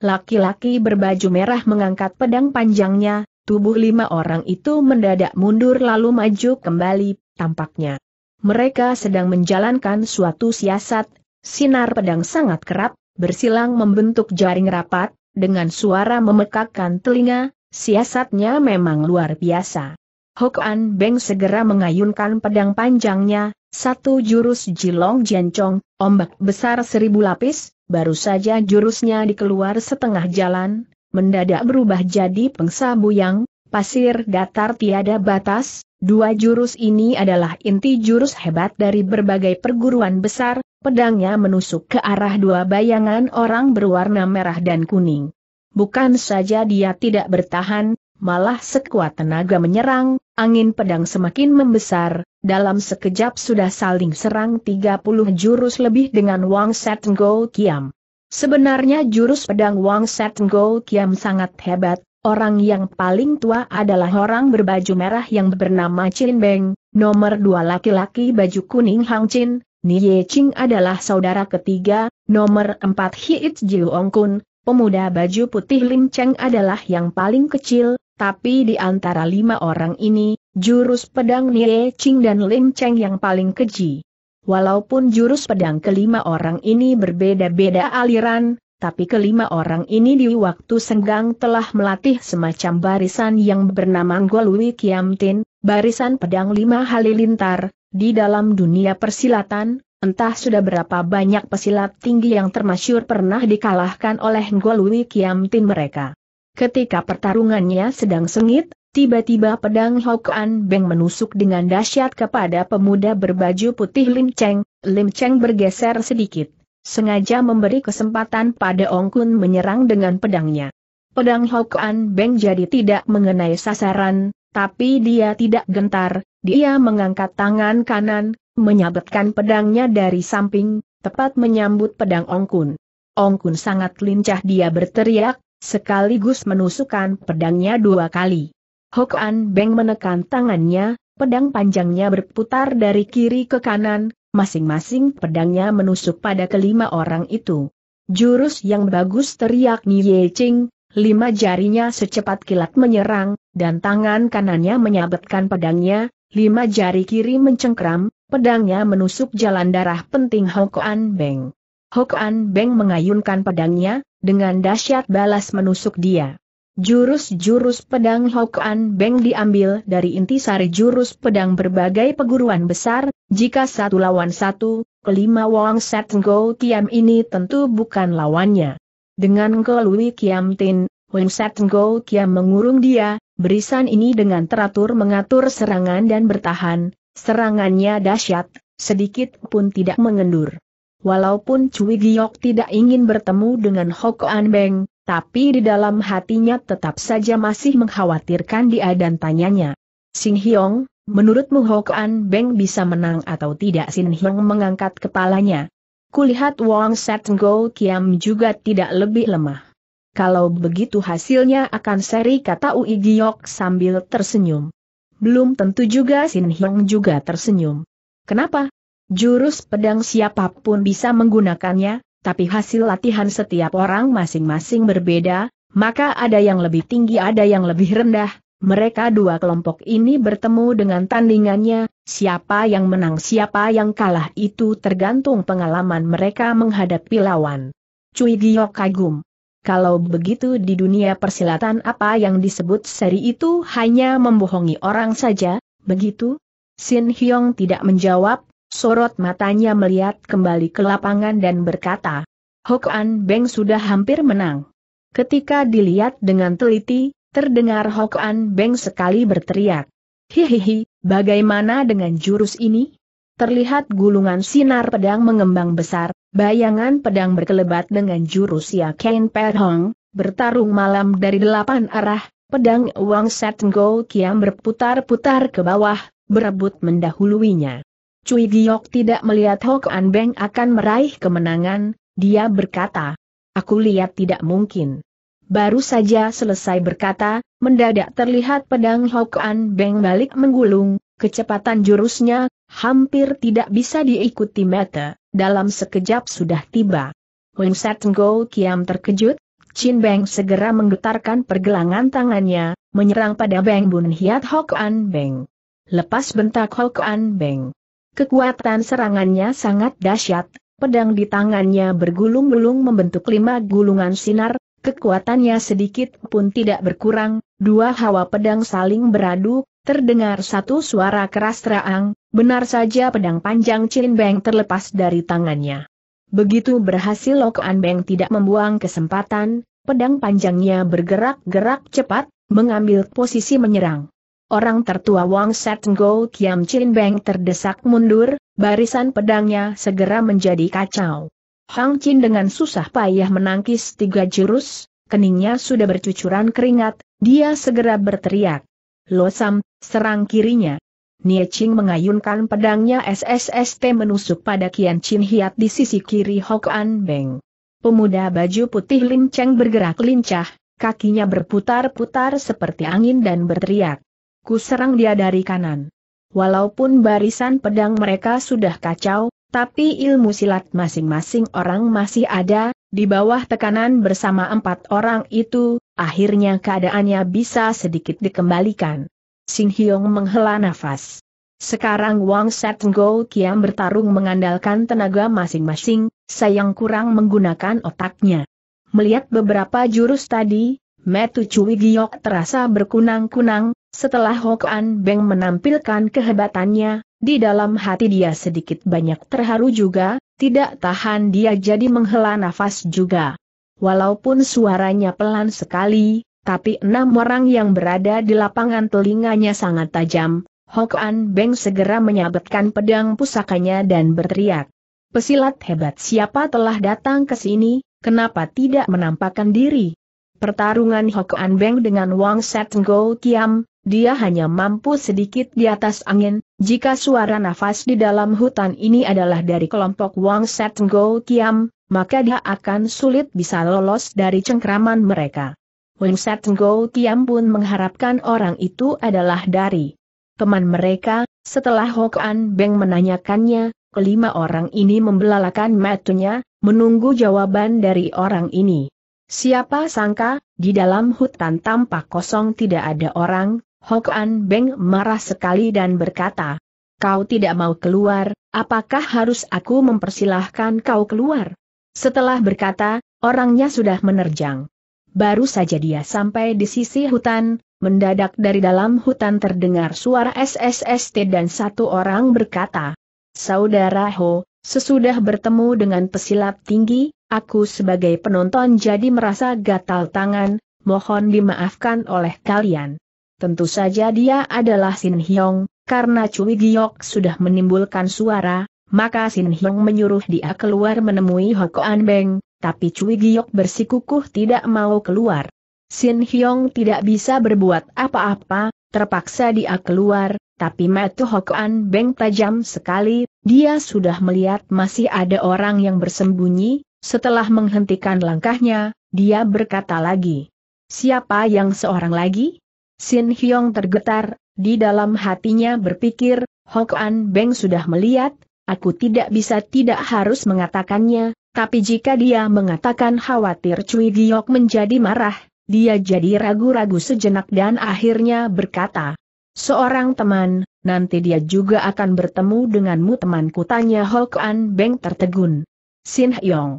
Laki-laki berbaju merah mengangkat pedang panjangnya, tubuh lima orang itu mendadak mundur lalu maju kembali, tampaknya. Mereka sedang menjalankan suatu siasat, sinar pedang sangat kerap, bersilang membentuk jaring rapat, dengan suara memekakkan telinga, siasatnya memang luar biasa. Hokan Beng segera mengayunkan pedang panjangnya, satu jurus Jilong Jiancong, ombak besar seribu lapis, baru saja jurusnya dikeluar setengah jalan, mendadak berubah jadi pengsa buyang, pasir datar tiada batas, dua jurus ini adalah inti jurus hebat dari berbagai perguruan besar, pedangnya menusuk ke arah dua bayangan orang berwarna merah dan kuning. Bukan saja dia tidak bertahan, malah sekuat tenaga menyerang, Angin pedang semakin membesar, dalam sekejap sudah saling serang 30 jurus lebih dengan Wang Setenggo Kiam. Sebenarnya jurus pedang Wang Setenggo Kiam sangat hebat, orang yang paling tua adalah orang berbaju merah yang bernama Chin Beng, nomor dua laki-laki baju kuning Hang Chin, Nie Ching adalah saudara ketiga, nomor empat Hiit Jiu Ong Kun, Pemuda baju putih Lim Cheng adalah yang paling kecil, tapi di antara lima orang ini, jurus pedang Nie Ching dan Lim Cheng yang paling keji. Walaupun jurus pedang kelima orang ini berbeda-beda aliran, tapi kelima orang ini di waktu senggang telah melatih semacam barisan yang bernama Golui Kiamtin, barisan pedang lima halilintar, di dalam dunia persilatan, Entah sudah berapa banyak pesilat tinggi yang termasyur pernah dikalahkan oleh Ngolui Kiamtin mereka. Ketika pertarungannya sedang sengit, tiba-tiba pedang Hokan Beng menusuk dengan dahsyat kepada pemuda berbaju putih Lim Cheng. Lim Cheng bergeser sedikit, sengaja memberi kesempatan pada Ong Kun menyerang dengan pedangnya. Pedang Hokan Beng jadi tidak mengenai sasaran, tapi dia tidak gentar, dia mengangkat tangan kanan, menyabetkan pedangnya dari samping, tepat menyambut pedang Ongkun. Ongkun sangat lincah dia berteriak, sekaligus menusukkan pedangnya dua kali. Hokan Beng menekan tangannya, pedang panjangnya berputar dari kiri ke kanan, masing-masing pedangnya menusuk pada kelima orang itu. Jurus yang bagus teriak Nye Ching, lima jarinya secepat kilat menyerang, dan tangan kanannya menyabetkan pedangnya, lima jari kiri mencengkram, Pedangnya menusuk jalan darah penting Hokoan Beng. Hokoan Beng mengayunkan pedangnya, dengan dahsyat balas menusuk dia. Jurus-jurus pedang Hokoan Beng diambil dari intisari jurus pedang berbagai perguruan besar, jika satu lawan satu, kelima Wang Set Go Kiam ini tentu bukan lawannya. Dengan Ngo Lui Kiam Tin, Wang Set Go Kiam mengurung dia, berisan ini dengan teratur mengatur serangan dan bertahan, Serangannya dahsyat, sedikit pun tidak mengendur. Walaupun Cui Giok tidak ingin bertemu dengan Hoko Beng, tapi di dalam hatinya tetap saja masih mengkhawatirkan dia dan tanyanya. Sing Hyong, menurutmu Hoko Beng bisa menang atau tidak? Sing Hyong mengangkat kepalanya. Kulihat Wang Go Kiam juga tidak lebih lemah. Kalau begitu hasilnya akan seri kata Ui Giok sambil tersenyum. Belum tentu juga Sin Hyung juga tersenyum. Kenapa? Jurus pedang siapapun bisa menggunakannya, tapi hasil latihan setiap orang masing-masing berbeda, maka ada yang lebih tinggi ada yang lebih rendah. Mereka dua kelompok ini bertemu dengan tandingannya, siapa yang menang siapa yang kalah itu tergantung pengalaman mereka menghadapi lawan. Cui Gio kagum. Kalau begitu di dunia persilatan apa yang disebut seri itu hanya membohongi orang saja, begitu? Sin Hyong tidak menjawab, sorot matanya melihat kembali ke lapangan dan berkata, Hok An Beng sudah hampir menang. Ketika dilihat dengan teliti, terdengar Hok An Beng sekali berteriak. Hihihi, bagaimana dengan jurus ini? terlihat gulungan sinar pedang mengembang besar, bayangan pedang berkelebat dengan jurus Ya Ken Perhong, bertarung malam dari delapan arah, pedang Wang Set Go Kiam berputar-putar ke bawah, berebut mendahuluinya. Cui Giok tidak melihat Hok An Beng akan meraih kemenangan, dia berkata, Aku lihat tidak mungkin. Baru saja selesai berkata, mendadak terlihat pedang An Beng balik menggulung, kecepatan jurusnya hampir tidak bisa diikuti mata, dalam sekejap sudah tiba. Wen go, Kiam terkejut, Chin Beng segera menggetarkan pergelangan tangannya, menyerang pada Beng Bun Hiat Hok An Beng. Lepas bentak Hok An Beng. Kekuatan serangannya sangat dahsyat, pedang di tangannya bergulung-gulung membentuk lima gulungan sinar, kekuatannya sedikit pun tidak berkurang, dua hawa pedang saling beradu, Terdengar satu suara keras terang, benar saja pedang panjang Chin Beng terlepas dari tangannya. Begitu berhasil An Beng tidak membuang kesempatan, pedang panjangnya bergerak-gerak cepat, mengambil posisi menyerang. Orang tertua Wang Setenggo Kiam Chin Beng terdesak mundur, barisan pedangnya segera menjadi kacau. Hang Chin dengan susah payah menangkis tiga jurus, keningnya sudah bercucuran keringat, dia segera berteriak. Losam, serang kirinya. Nie Ching mengayunkan pedangnya SSST menusuk pada Kian Chin Hiat di sisi kiri Hok An Beng. Pemuda baju putih Lin Cheng bergerak lincah, kakinya berputar-putar seperti angin dan berteriak. Ku serang dia dari kanan. Walaupun barisan pedang mereka sudah kacau, tapi ilmu silat masing-masing orang masih ada, di bawah tekanan bersama empat orang itu, Akhirnya keadaannya bisa sedikit dikembalikan. Sing Hyong menghela nafas. Sekarang Wang Set Go Kiam bertarung mengandalkan tenaga masing-masing, sayang kurang menggunakan otaknya. Melihat beberapa jurus tadi, Metu Cui Giok terasa berkunang-kunang, setelah Hokan Beng menampilkan kehebatannya, di dalam hati dia sedikit banyak terharu juga, tidak tahan dia jadi menghela nafas juga. Walaupun suaranya pelan sekali, tapi enam orang yang berada di lapangan telinganya sangat tajam, An Beng segera menyabetkan pedang pusakanya dan berteriak. Pesilat hebat siapa telah datang ke sini, kenapa tidak menampakkan diri? Pertarungan An Beng dengan Wang Setenggo Kiam, dia hanya mampu sedikit di atas angin, jika suara nafas di dalam hutan ini adalah dari kelompok Wang Set Kiam, maka dia akan sulit bisa lolos dari cengkraman mereka. Wang Set Kiam pun mengharapkan orang itu adalah dari teman mereka, setelah Hokan Beng menanyakannya, kelima orang ini membelalakan matanya, menunggu jawaban dari orang ini. Siapa sangka, di dalam hutan tampak kosong tidak ada orang, Hok An Beng marah sekali dan berkata, Kau tidak mau keluar, apakah harus aku mempersilahkan kau keluar? Setelah berkata, orangnya sudah menerjang. Baru saja dia sampai di sisi hutan, mendadak dari dalam hutan terdengar suara SSST dan satu orang berkata, Saudara Ho, sesudah bertemu dengan pesilat tinggi, aku sebagai penonton jadi merasa gatal tangan, mohon dimaafkan oleh kalian. Tentu saja dia adalah Sin Hyong, karena Cui Giok sudah menimbulkan suara, maka Sin Hyong menyuruh dia keluar menemui Hokoan Beng, tapi Cui Giok bersikukuh tidak mau keluar. Sin Hyong tidak bisa berbuat apa-apa, terpaksa dia keluar, tapi Matu Hokoan Beng tajam sekali, dia sudah melihat masih ada orang yang bersembunyi, setelah menghentikan langkahnya, dia berkata lagi. Siapa yang seorang lagi? Sin Hyong tergetar, di dalam hatinya berpikir, Hok An Beng sudah melihat, aku tidak bisa tidak harus mengatakannya, tapi jika dia mengatakan khawatir Cui Giok menjadi marah, dia jadi ragu-ragu sejenak dan akhirnya berkata, Seorang teman, nanti dia juga akan bertemu denganmu teman temanku tanya An Beng tertegun. Sin Hyong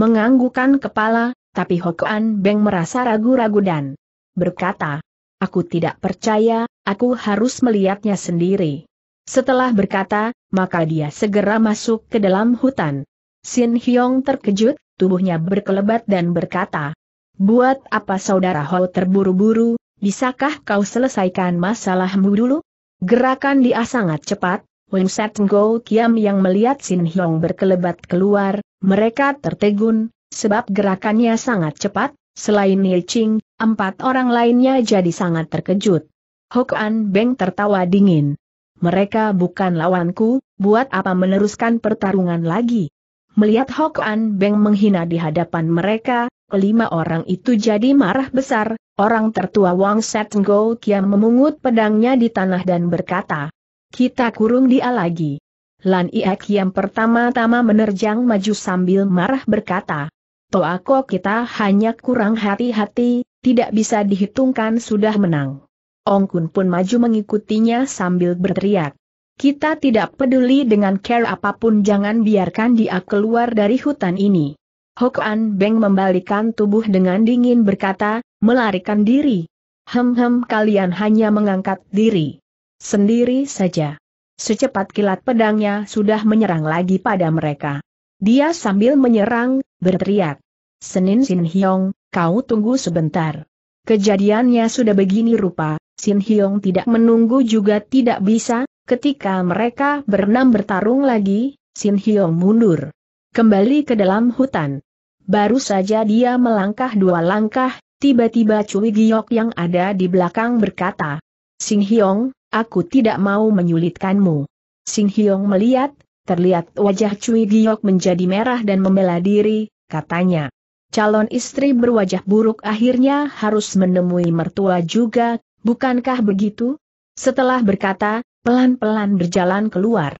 menganggukan kepala, tapi Hok An Beng merasa ragu-ragu dan berkata, Aku tidak percaya, aku harus melihatnya sendiri. Setelah berkata, maka dia segera masuk ke dalam hutan. Sin Hyong terkejut, tubuhnya berkelebat dan berkata, Buat apa saudara Ho terburu-buru, bisakah kau selesaikan masalahmu dulu? Gerakan dia sangat cepat, Wing Set Kiam yang melihat Sin Hyong berkelebat keluar, mereka tertegun, sebab gerakannya sangat cepat, selain Ye Ching, Empat orang lainnya jadi sangat terkejut. Hokan Beng tertawa dingin. Mereka bukan lawanku, buat apa meneruskan pertarungan lagi? Melihat Hokan Beng menghina di hadapan mereka, kelima orang itu jadi marah besar, orang tertua Wang Set Go Kiam memungut pedangnya di tanah dan berkata, kita kurung dia lagi. Lan Iak yang pertama-tama menerjang maju sambil marah berkata, Toako kita hanya kurang hati-hati, tidak bisa dihitungkan sudah menang. Ong Kun pun maju mengikutinya sambil berteriak. Kita tidak peduli dengan care apapun jangan biarkan dia keluar dari hutan ini. Hok An Beng membalikan tubuh dengan dingin berkata, melarikan diri. Hem-hem kalian hanya mengangkat diri. Sendiri saja. Secepat kilat pedangnya sudah menyerang lagi pada mereka. Dia sambil menyerang, berteriak. Senin Sin Hyong, kau tunggu sebentar. Kejadiannya sudah begini rupa, Sin Hyong tidak menunggu juga tidak bisa, ketika mereka berenam bertarung lagi, Sin Hyong mundur. Kembali ke dalam hutan. Baru saja dia melangkah dua langkah, tiba-tiba Cui Giok yang ada di belakang berkata, Sin Hyong, aku tidak mau menyulitkanmu. Sin Hyong melihat, terlihat wajah Cui Giok menjadi merah dan membela diri, katanya calon istri berwajah buruk akhirnya harus menemui mertua juga, bukankah begitu? Setelah berkata, pelan-pelan berjalan keluar.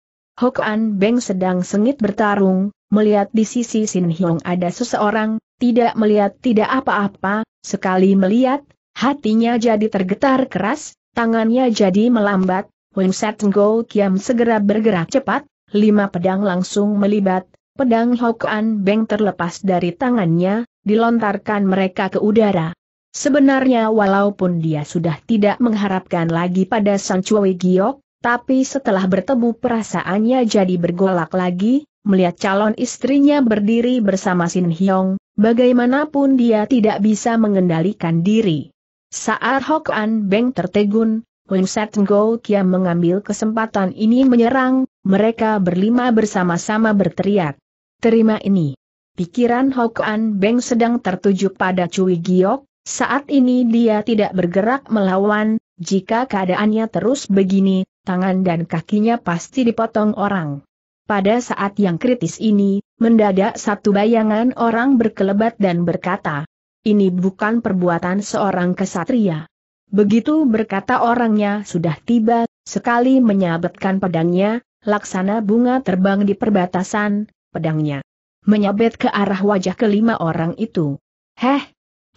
An Beng sedang sengit bertarung, melihat di sisi Sin Hyong ada seseorang, tidak melihat tidak apa-apa, sekali melihat, hatinya jadi tergetar keras, tangannya jadi melambat, Wing Set Ngo Kiam segera bergerak cepat, lima pedang langsung melibat, Pedang Hokan Beng terlepas dari tangannya, dilontarkan mereka ke udara. Sebenarnya walaupun dia sudah tidak mengharapkan lagi pada Sang cewek Giok, tapi setelah bertemu perasaannya jadi bergolak lagi, melihat calon istrinya berdiri bersama Sin Hyong, bagaimanapun dia tidak bisa mengendalikan diri. Saat Hok An Beng tertegun, Wen Set Ngo Kia mengambil kesempatan ini menyerang, mereka berlima bersama-sama berteriak. Terima ini. Pikiran Hokan Beng sedang tertuju pada Cui Giok, saat ini dia tidak bergerak melawan, jika keadaannya terus begini, tangan dan kakinya pasti dipotong orang. Pada saat yang kritis ini, mendadak satu bayangan orang berkelebat dan berkata, ini bukan perbuatan seorang kesatria. Begitu berkata orangnya sudah tiba, sekali menyabetkan pedangnya, laksana bunga terbang di perbatasan, pedangnya. Menyabet ke arah wajah kelima orang itu. Heh!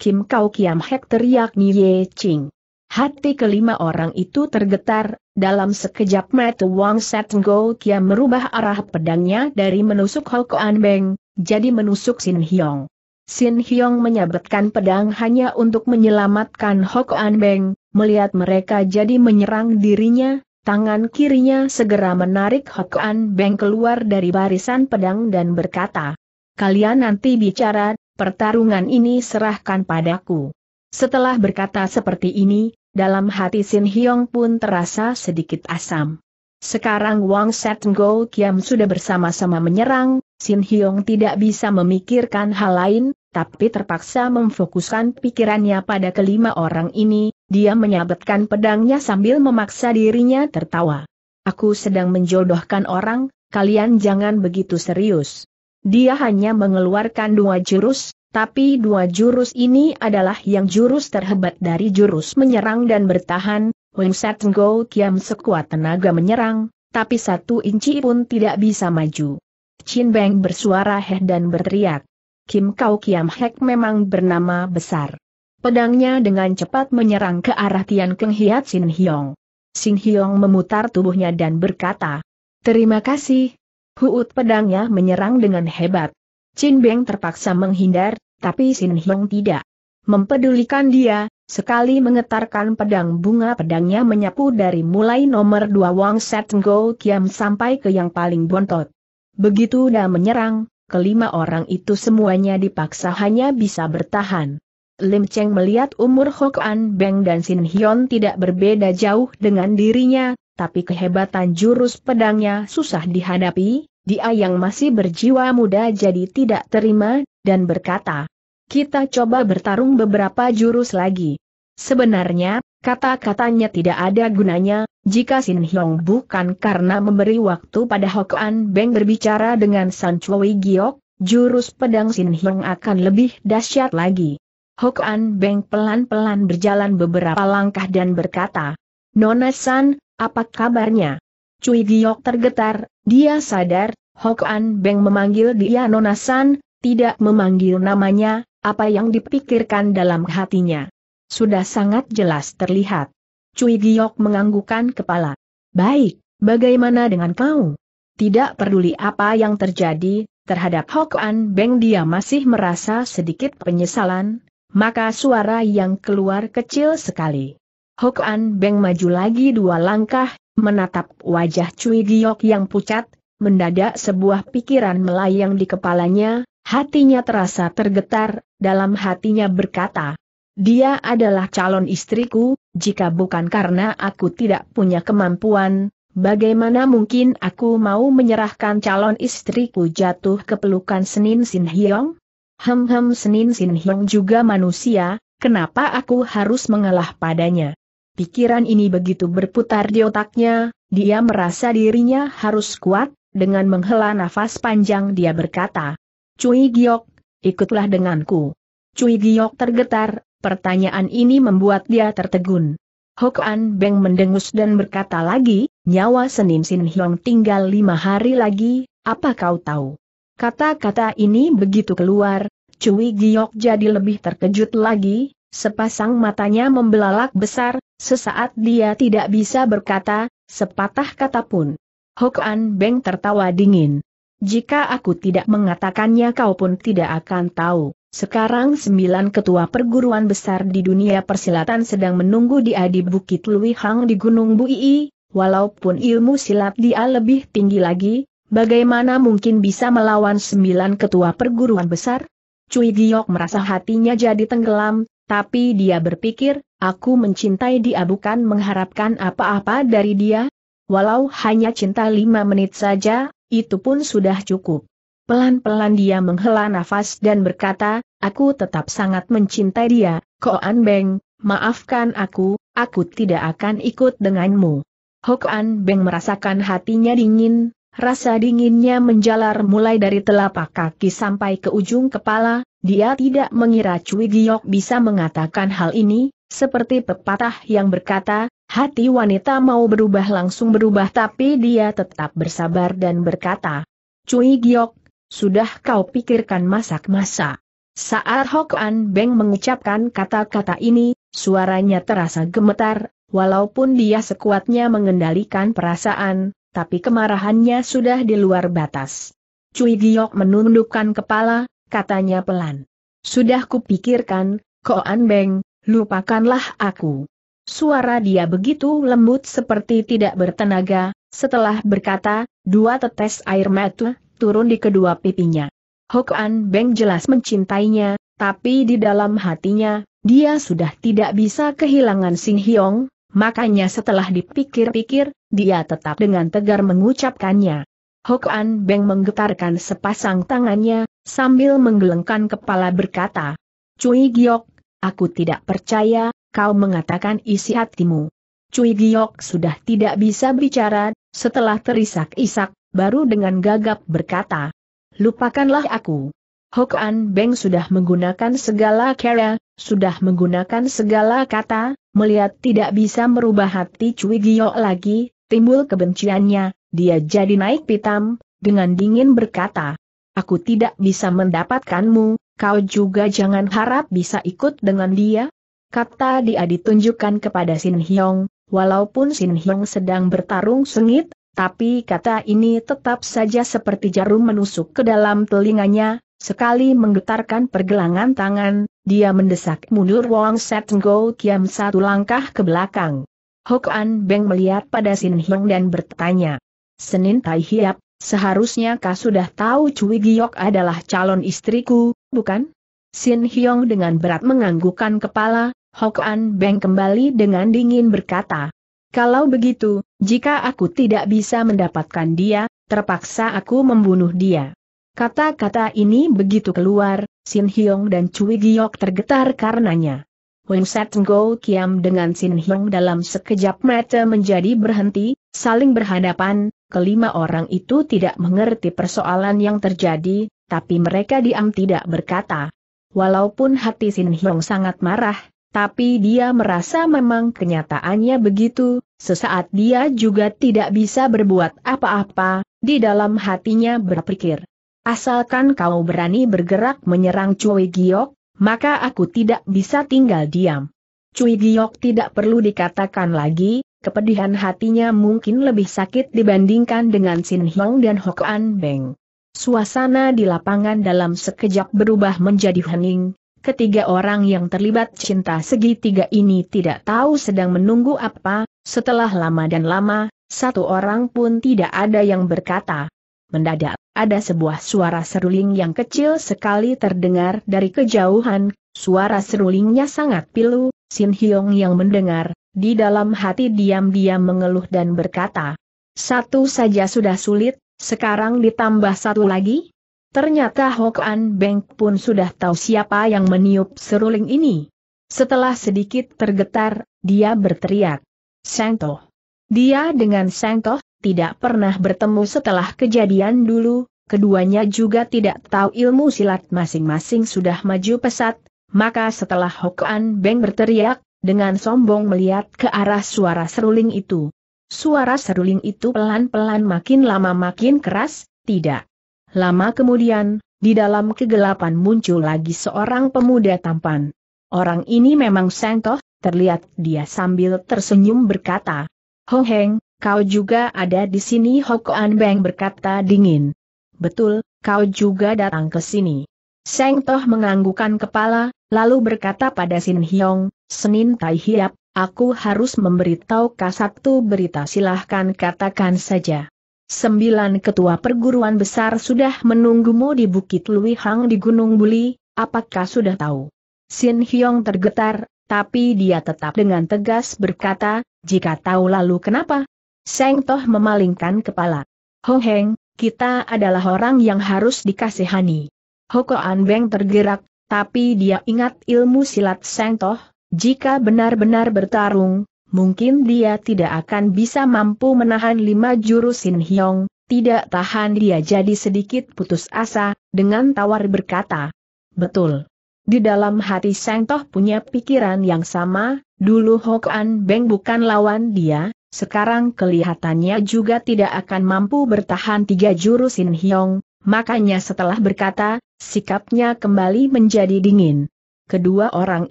Kim Kau Kiam Hek teriak Nye Ching. Hati kelima orang itu tergetar, dalam sekejap mata Wang Set Go Kiam merubah arah pedangnya dari menusuk An Beng, jadi menusuk Sin Hyong. Sin Hyong menyabetkan pedang hanya untuk menyelamatkan An Beng, melihat mereka jadi menyerang dirinya, Tangan kirinya segera menarik Hokan Beng keluar dari barisan pedang dan berkata, Kalian nanti bicara, pertarungan ini serahkan padaku. Setelah berkata seperti ini, dalam hati Sin Hyong pun terasa sedikit asam. Sekarang Wang Set Go Kiam sudah bersama-sama menyerang, Sin Hyong tidak bisa memikirkan hal lain, tapi terpaksa memfokuskan pikirannya pada kelima orang ini, dia menyabetkan pedangnya sambil memaksa dirinya tertawa. Aku sedang menjodohkan orang, kalian jangan begitu serius. Dia hanya mengeluarkan dua jurus, tapi dua jurus ini adalah yang jurus terhebat dari jurus menyerang dan bertahan, Wing Go Kiam sekuat tenaga menyerang, tapi satu inci pun tidak bisa maju. Chin Beng bersuara heh dan berteriak. Kim Kau Kiam Hek memang bernama besar. Pedangnya dengan cepat menyerang ke arah Tian Keng Hiat Sin Hiong. Sin Hiong memutar tubuhnya dan berkata, Terima kasih. Huut pedangnya menyerang dengan hebat. Chin Beng terpaksa menghindar, tapi Sin Hiong tidak. Mempedulikan dia, sekali mengetarkan pedang bunga pedangnya menyapu dari mulai nomor dua Wang Set Ngo Kiam sampai ke yang paling bontot. Begitu dah menyerang, kelima orang itu semuanya dipaksa hanya bisa bertahan. Lim Cheng melihat umur An Beng dan Sin Hyun tidak berbeda jauh dengan dirinya, tapi kehebatan jurus pedangnya susah dihadapi, dia yang masih berjiwa muda jadi tidak terima, dan berkata, kita coba bertarung beberapa jurus lagi. Sebenarnya, kata-katanya tidak ada gunanya, jika Sin Hyong bukan karena memberi waktu pada Hokan Beng berbicara dengan San Chui Giok, jurus pedang Sin Hyong akan lebih dahsyat lagi. Hokan Beng pelan-pelan berjalan beberapa langkah dan berkata, Nona San, apa kabarnya? Cui Giok tergetar, dia sadar, Hokan Beng memanggil dia Nona San, tidak memanggil namanya, apa yang dipikirkan dalam hatinya. Sudah sangat jelas terlihat. Cui Giok menganggukan kepala. Baik, bagaimana dengan kau? Tidak peduli apa yang terjadi, terhadap Hok An Beng dia masih merasa sedikit penyesalan, maka suara yang keluar kecil sekali. Hok An Beng maju lagi dua langkah, menatap wajah Cui Giok yang pucat, mendadak sebuah pikiran melayang di kepalanya, hatinya terasa tergetar, dalam hatinya berkata, dia adalah calon istriku, jika bukan karena aku tidak punya kemampuan, bagaimana mungkin aku mau menyerahkan calon istriku jatuh ke pelukan Senin Sin Hyong? Hem-hem Senin Sin Hyong juga manusia, kenapa aku harus mengalah padanya? Pikiran ini begitu berputar di otaknya, dia merasa dirinya harus kuat, dengan menghela nafas panjang dia berkata, Cui Giok, ikutlah denganku. Cui Giok tergetar, Pertanyaan ini membuat dia tertegun. Hokan Beng mendengus dan berkata lagi, nyawa Senin Sin Hyong tinggal lima hari lagi, apa kau tahu? Kata-kata ini begitu keluar, Cui Giok jadi lebih terkejut lagi, sepasang matanya membelalak besar, sesaat dia tidak bisa berkata, sepatah kata pun. Hokan Beng tertawa dingin. Jika aku tidak mengatakannya kau pun tidak akan tahu. Sekarang sembilan ketua perguruan besar di dunia persilatan sedang menunggu di di Bukit Lui Hang di Gunung Bui, walaupun ilmu silat dia lebih tinggi lagi, bagaimana mungkin bisa melawan sembilan ketua perguruan besar? Cui Giok merasa hatinya jadi tenggelam, tapi dia berpikir, aku mencintai dia bukan mengharapkan apa-apa dari dia. Walau hanya cinta lima menit saja, itu pun sudah cukup. Pelan-pelan dia menghela nafas dan berkata, aku tetap sangat mencintai dia, Koan Beng, maafkan aku, aku tidak akan ikut denganmu. Hokan Beng merasakan hatinya dingin, rasa dinginnya menjalar mulai dari telapak kaki sampai ke ujung kepala, dia tidak mengira Cui Giok bisa mengatakan hal ini, seperti pepatah yang berkata, hati wanita mau berubah langsung berubah tapi dia tetap bersabar dan berkata, Cui Giok sudah kau pikirkan masak masa Saat Hok Beng mengucapkan kata-kata ini, suaranya terasa gemetar, walaupun dia sekuatnya mengendalikan perasaan, tapi kemarahannya sudah di luar batas. Cui Giok menundukkan kepala, katanya pelan. Sudah kupikirkan, Koan Beng, lupakanlah aku. Suara dia begitu lembut seperti tidak bertenaga, setelah berkata, dua tetes air mata turun di kedua pipinya. Hokan Beng jelas mencintainya, tapi di dalam hatinya, dia sudah tidak bisa kehilangan Sing Hyong, makanya setelah dipikir-pikir, dia tetap dengan tegar mengucapkannya. Hokan Beng menggetarkan sepasang tangannya, sambil menggelengkan kepala berkata, Cui Giok, aku tidak percaya, kau mengatakan isi hatimu. Cui Giok sudah tidak bisa bicara, setelah terisak-isak, baru dengan gagap berkata, Lupakanlah aku. Hokan Beng sudah menggunakan segala cara, sudah menggunakan segala kata, melihat tidak bisa merubah hati Cui Gio lagi, timbul kebenciannya, dia jadi naik pitam, dengan dingin berkata, Aku tidak bisa mendapatkanmu, kau juga jangan harap bisa ikut dengan dia. Kata dia ditunjukkan kepada Sin Hyong, walaupun Sin Hyong sedang bertarung sengit, tapi kata ini tetap saja seperti jarum menusuk ke dalam telinganya, sekali menggetarkan pergelangan tangan, dia mendesak mundur Wong Set Go Kiam satu langkah ke belakang. Hok An Beng melihat pada Sin Hyung dan bertanya. Senin Tai Hiap, seharusnya kau sudah tahu Cui Giok adalah calon istriku, bukan? Sin Hyong dengan berat menganggukkan kepala, Hok An Beng kembali dengan dingin berkata, kalau begitu, jika aku tidak bisa mendapatkan dia, terpaksa aku membunuh dia. Kata-kata ini begitu keluar, Sin Hyong dan Cui Giok tergetar karenanya. Wing Set Go Kiam dengan Sin Hyong dalam sekejap mata menjadi berhenti, saling berhadapan, kelima orang itu tidak mengerti persoalan yang terjadi, tapi mereka diam tidak berkata. Walaupun hati Sin Hyong sangat marah, tapi dia merasa memang kenyataannya begitu, sesaat dia juga tidak bisa berbuat apa-apa, di dalam hatinya berpikir. Asalkan kau berani bergerak menyerang Cui Giok, maka aku tidak bisa tinggal diam. Cui Giok tidak perlu dikatakan lagi, kepedihan hatinya mungkin lebih sakit dibandingkan dengan Sin Hong dan Hokan Beng. Suasana di lapangan dalam sekejap berubah menjadi hening, Ketiga orang yang terlibat cinta segitiga ini tidak tahu sedang menunggu apa, setelah lama dan lama, satu orang pun tidak ada yang berkata. Mendadak, ada sebuah suara seruling yang kecil sekali terdengar dari kejauhan, suara serulingnya sangat pilu, Sin Hyong yang mendengar, di dalam hati diam-diam mengeluh dan berkata, satu saja sudah sulit, sekarang ditambah satu lagi, Ternyata Hokan Beng pun sudah tahu siapa yang meniup seruling ini. Setelah sedikit tergetar, dia berteriak. Sangtoh. Dia dengan Sangtoh, tidak pernah bertemu setelah kejadian dulu, keduanya juga tidak tahu ilmu silat masing-masing sudah maju pesat, maka setelah Hokan Beng berteriak, dengan sombong melihat ke arah suara seruling itu. Suara seruling itu pelan-pelan makin lama makin keras, tidak Lama kemudian, di dalam kegelapan muncul lagi seorang pemuda tampan. Orang ini memang Sengtoh, terlihat dia sambil tersenyum berkata, Ho Heng, kau juga ada di sini Hokoan Beng berkata dingin. Betul, kau juga datang ke sini. Seng Toh menganggukkan kepala, lalu berkata pada Sin Hyong, Senin Tai Hiap, aku harus memberitahu kasatu berita silahkan katakan saja. Sembilan ketua perguruan besar sudah menunggumu di Bukit Luihang di Gunung Buli, apakah sudah tahu? Sin Hyong tergetar, tapi dia tetap dengan tegas berkata, jika tahu lalu kenapa? Seng Toh memalingkan kepala. Ho Heng, kita adalah orang yang harus dikasihani. Hokoan Beng tergerak, tapi dia ingat ilmu silat Seng Toh, jika benar-benar bertarung, mungkin dia tidak akan bisa mampu menahan lima jurus Sin Hyong, tidak tahan dia jadi sedikit putus asa, dengan tawar berkata. Betul. Di dalam hati Seng Toh punya pikiran yang sama, dulu Hok An Beng bukan lawan dia, sekarang kelihatannya juga tidak akan mampu bertahan tiga jurus Sin Hyong, makanya setelah berkata, sikapnya kembali menjadi dingin. Kedua orang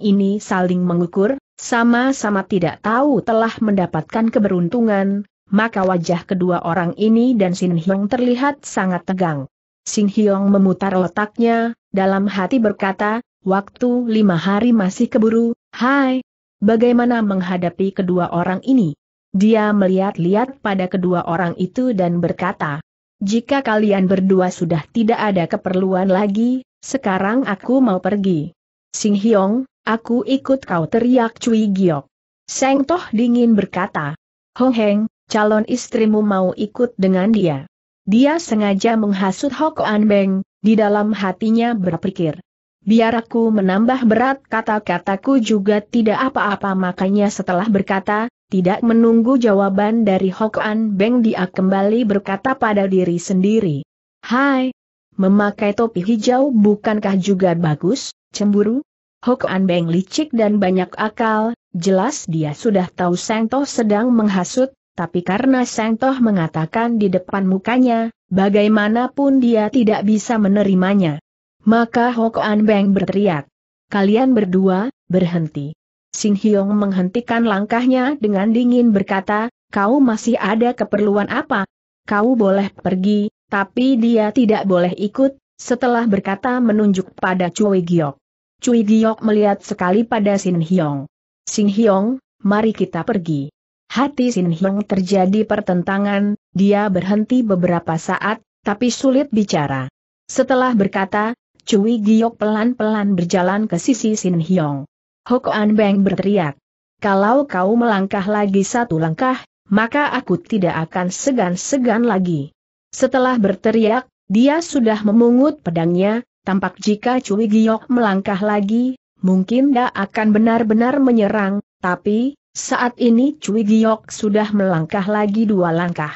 ini saling mengukur, sama-sama tidak tahu telah mendapatkan keberuntungan, maka wajah kedua orang ini dan Sin Hyong terlihat sangat tegang. Sin Hyong memutar otaknya, dalam hati berkata, waktu lima hari masih keburu, hai, bagaimana menghadapi kedua orang ini? Dia melihat-lihat pada kedua orang itu dan berkata, jika kalian berdua sudah tidak ada keperluan lagi, sekarang aku mau pergi. Sing Hyong, aku ikut kau teriak Cui Giok. Seng Toh dingin berkata, Hong Heng, calon istrimu mau ikut dengan dia. Dia sengaja menghasut Hok An Beng, di dalam hatinya berpikir. Biar aku menambah berat kata-kataku juga tidak apa-apa makanya setelah berkata, tidak menunggu jawaban dari Hokan Beng dia kembali berkata pada diri sendiri. Hai, memakai topi hijau bukankah juga bagus? Cemburu? Hok An Beng licik dan banyak akal, jelas dia sudah tahu Sang Toh sedang menghasut, tapi karena Sang Toh mengatakan di depan mukanya, bagaimanapun dia tidak bisa menerimanya. Maka Hok An Beng berteriak. Kalian berdua, berhenti. Sin Hyong menghentikan langkahnya dengan dingin berkata, kau masih ada keperluan apa? Kau boleh pergi, tapi dia tidak boleh ikut, setelah berkata menunjuk pada Cui Giok. Cui Giok melihat sekali pada Sin Hyong. Sin Hyong, mari kita pergi. Hati Sin Hyong terjadi pertentangan, dia berhenti beberapa saat, tapi sulit bicara. Setelah berkata, Cui Giok pelan-pelan berjalan ke sisi Sin Hyong. Hokoan Beng berteriak. Kalau kau melangkah lagi satu langkah, maka aku tidak akan segan-segan lagi. Setelah berteriak, dia sudah memungut pedangnya, Tampak jika Cui Giok melangkah lagi, mungkin dia akan benar-benar menyerang, tapi, saat ini Cui Giok sudah melangkah lagi dua langkah.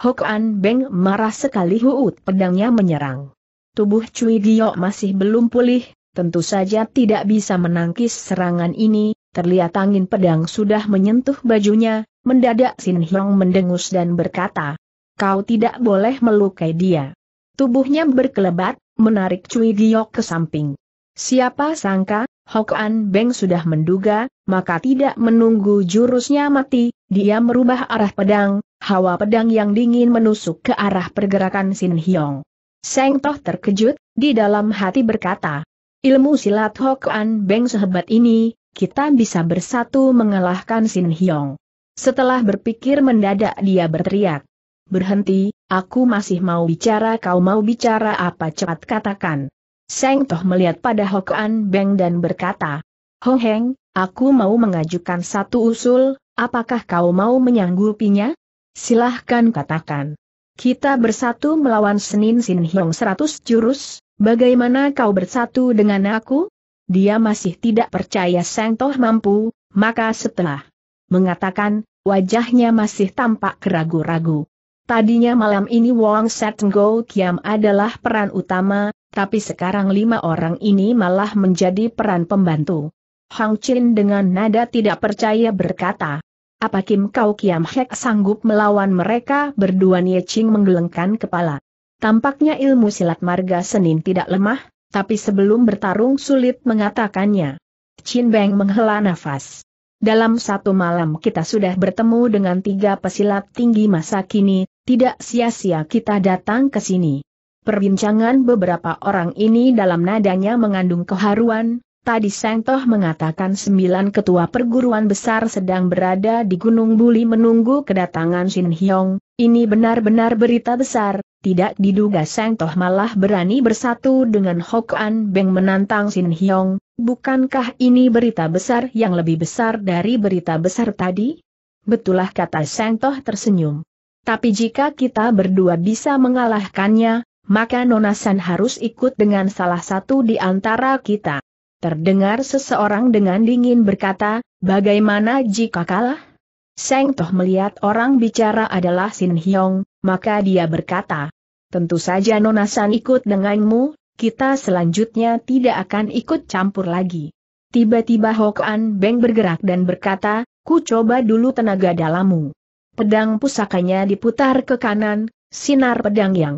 Hokan Beng marah sekali huut pedangnya menyerang. Tubuh Cui Giok masih belum pulih, tentu saja tidak bisa menangkis serangan ini, terlihat angin pedang sudah menyentuh bajunya, mendadak Sin Hyong mendengus dan berkata, kau tidak boleh melukai dia. Tubuhnya berkelebat, menarik Cui Giok ke samping. Siapa sangka, An Beng sudah menduga, maka tidak menunggu jurusnya mati, dia merubah arah pedang, hawa pedang yang dingin menusuk ke arah pergerakan Sin Hyong. Seng Toh terkejut, di dalam hati berkata, ilmu silat An Beng sehebat ini, kita bisa bersatu mengalahkan Sin Hyong. Setelah berpikir mendadak dia berteriak, berhenti, Aku masih mau bicara kau mau bicara apa cepat katakan. Seng Toh melihat pada Hokan Beng dan berkata, Ho Heng, aku mau mengajukan satu usul, apakah kau mau menyanggupinya? Silahkan katakan. Kita bersatu melawan Senin Sin Hiong seratus jurus, bagaimana kau bersatu dengan aku? Dia masih tidak percaya Seng Toh mampu, maka setelah mengatakan, wajahnya masih tampak keragu-ragu. Tadinya malam ini Wang Go Kiam adalah peran utama, tapi sekarang lima orang ini malah menjadi peran pembantu. Hang Chin dengan nada tidak percaya berkata, apa Kim Kau Kiam Hek sanggup melawan mereka berdua Nie Ching menggelengkan kepala. Tampaknya ilmu silat marga Senin tidak lemah, tapi sebelum bertarung sulit mengatakannya. Chin Beng menghela nafas. Dalam satu malam kita sudah bertemu dengan tiga pesilat tinggi masa kini, tidak sia-sia kita datang ke sini. Perbincangan beberapa orang ini dalam nadanya mengandung keharuan, Tadi Toh mengatakan sembilan ketua perguruan besar sedang berada di Gunung Buli menunggu kedatangan Shin Hyong, ini benar-benar berita besar, tidak diduga Toh malah berani bersatu dengan Hok An Beng menantang Shin Hyong, bukankah ini berita besar yang lebih besar dari berita besar tadi? Betulah kata Toh tersenyum. Tapi jika kita berdua bisa mengalahkannya, maka Nonasan harus ikut dengan salah satu di antara kita. Terdengar seseorang dengan dingin berkata, bagaimana jika kalah? Seng Toh melihat orang bicara adalah Sin Hyong, maka dia berkata, tentu saja Nonasan ikut denganmu, kita selanjutnya tidak akan ikut campur lagi. Tiba-tiba Hokan Beng bergerak dan berkata, ku coba dulu tenaga dalammu pedang pusakanya diputar ke kanan, sinar pedang yang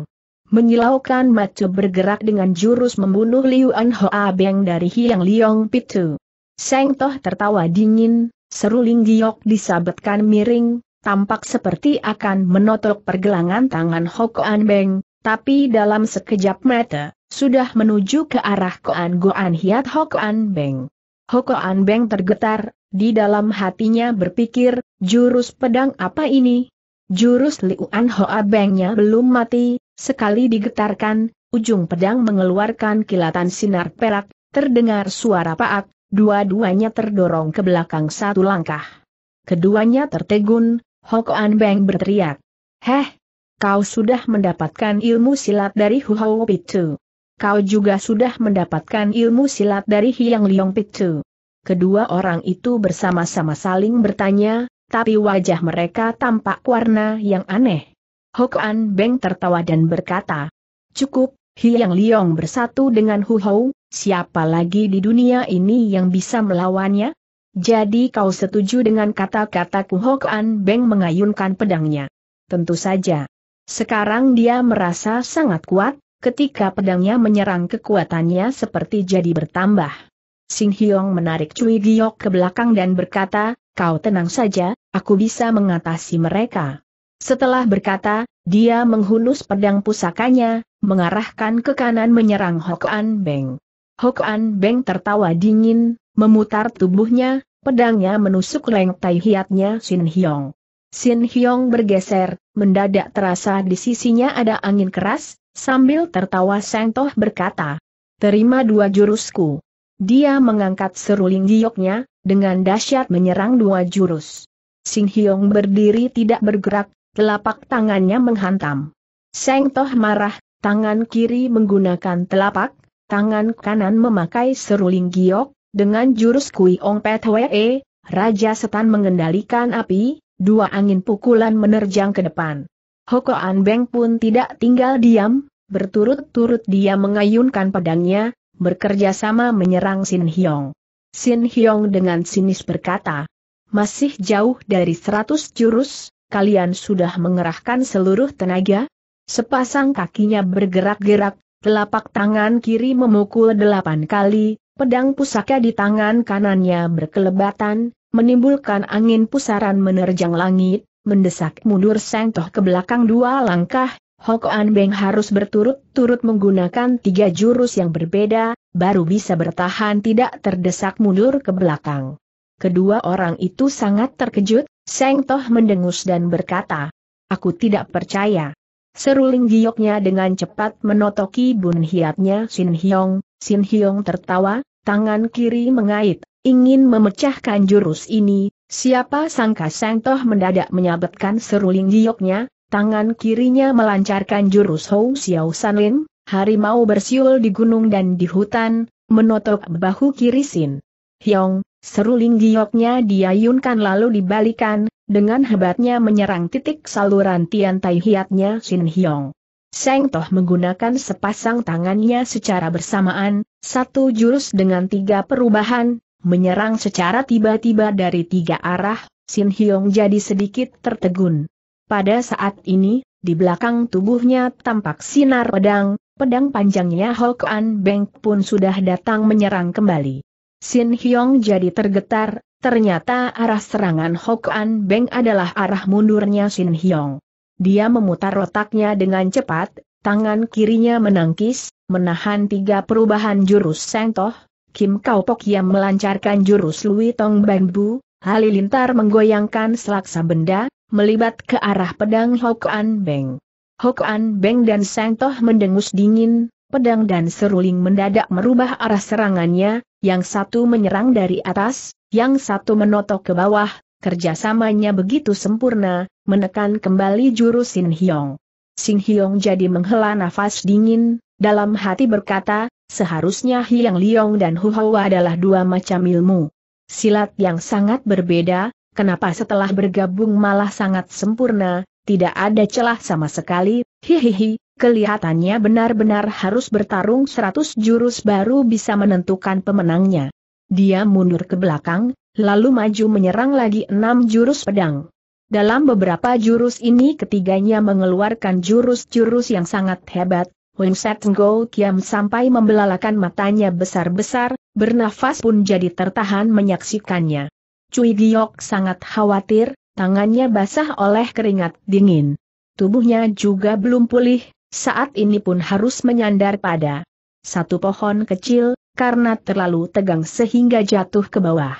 menyilaukan macu bergerak dengan jurus membunuh liu An Hoa Beng dari Hiang Liong Pitu. Seng Toh tertawa dingin, seruling giok disabetkan miring, tampak seperti akan menotok pergelangan tangan an Beng, tapi dalam sekejap mata, sudah menuju ke arah Koan Goan Hiat an Beng. an Beng tergetar, di dalam hatinya berpikir, Jurus pedang apa ini? Jurus Liuan Hoa Bengnya belum mati, sekali digetarkan, ujung pedang mengeluarkan kilatan sinar perak, terdengar suara paak, dua-duanya terdorong ke belakang satu langkah. Keduanya tertegun, Hokoan Beng berteriak. Heh, kau sudah mendapatkan ilmu silat dari Hou Pitu. Kau juga sudah mendapatkan ilmu silat dari Hiang Liong Pitu. Kedua orang itu bersama-sama saling bertanya, tapi wajah mereka tampak warna yang aneh. Hokan Beng tertawa dan berkata, Cukup, Hiang Liong bersatu dengan Hu Hou, siapa lagi di dunia ini yang bisa melawannya? Jadi kau setuju dengan kata-kata Hokan Beng mengayunkan pedangnya? Tentu saja. Sekarang dia merasa sangat kuat, ketika pedangnya menyerang kekuatannya seperti jadi bertambah. Sing Hyong menarik Cui Giok ke belakang dan berkata, Kau tenang saja, aku bisa mengatasi mereka. Setelah berkata, dia menghunus pedang pusakanya, mengarahkan ke kanan menyerang An Beng. An Beng tertawa dingin, memutar tubuhnya, pedangnya menusuk tai hiatnya Sin Hyong. Sin Hyong bergeser, mendadak terasa di sisinya ada angin keras, sambil tertawa Sengtoh berkata, Terima dua jurusku. Dia mengangkat seruling gioknya, dengan dahsyat menyerang dua jurus. Sing Hyong berdiri tidak bergerak, telapak tangannya menghantam. Seng Toh marah, tangan kiri menggunakan telapak, tangan kanan memakai seruling giok, dengan jurus Kui Ong Pet Wee, Raja Setan mengendalikan api, dua angin pukulan menerjang ke depan. Hoko An Beng pun tidak tinggal diam, berturut-turut dia mengayunkan pedangnya, bekerja sama menyerang Sin Hyong. Sin Hyong dengan sinis berkata, masih jauh dari seratus jurus, kalian sudah mengerahkan seluruh tenaga? Sepasang kakinya bergerak-gerak, telapak tangan kiri memukul delapan kali, pedang pusaka di tangan kanannya berkelebatan, menimbulkan angin pusaran menerjang langit, mendesak mundur sengtoh ke belakang dua langkah, An Beng harus berturut-turut menggunakan tiga jurus yang berbeda, baru bisa bertahan tidak terdesak mundur ke belakang. Kedua orang itu sangat terkejut, Seng Toh mendengus dan berkata, Aku tidak percaya. Seruling gioknya dengan cepat menotoki bun hiatnya Sin Hyong, Sin Hyong tertawa, tangan kiri mengait, ingin memecahkan jurus ini, siapa sangka Seng Toh mendadak menyabetkan seruling gioknya, tangan kirinya melancarkan jurus Hou Xiao Sanlin, harimau bersiul di gunung dan di hutan, menotok bahu kiri Sin. Hyong, Seruling gioknya diayunkan lalu dibalikan, dengan hebatnya menyerang titik saluran Tian Tai Hiatnya Shin Hyong. Seng Toh menggunakan sepasang tangannya secara bersamaan, satu jurus dengan tiga perubahan, menyerang secara tiba-tiba dari tiga arah, Shin Hiong jadi sedikit tertegun. Pada saat ini, di belakang tubuhnya tampak sinar pedang, pedang panjangnya Hokuan Beng pun sudah datang menyerang kembali. Sin Hyong jadi tergetar, ternyata arah serangan Hok An Beng adalah arah mundurnya Sin Hyong. Dia memutar otaknya dengan cepat, tangan kirinya menangkis, menahan tiga perubahan jurus Sengtoh, Kim Kau Pok yang melancarkan jurus Lui Tong Bu, Halilintar menggoyangkan selaksa benda, melibat ke arah pedang An Beng. An Beng dan Sengtoh mendengus dingin, pedang dan seruling mendadak merubah arah serangannya, yang satu menyerang dari atas, yang satu menotok ke bawah, kerjasamanya begitu sempurna, menekan kembali jurus Sin Hyong. Sin Hyong jadi menghela nafas dingin, dalam hati berkata, seharusnya Hyang Liong dan Hu Hao adalah dua macam ilmu. Silat yang sangat berbeda, kenapa setelah bergabung malah sangat sempurna, tidak ada celah sama sekali, hihihi, Kelihatannya benar-benar harus bertarung seratus jurus baru bisa menentukan pemenangnya. Dia mundur ke belakang, lalu maju menyerang lagi enam jurus pedang. Dalam beberapa jurus ini ketiganya mengeluarkan jurus-jurus yang sangat hebat, Wing Set Kiam sampai membelalakan matanya besar-besar, bernafas pun jadi tertahan menyaksikannya. Cui Giok sangat khawatir, tangannya basah oleh keringat dingin. Tubuhnya juga belum pulih, saat ini pun harus menyandar pada satu pohon kecil, karena terlalu tegang sehingga jatuh ke bawah.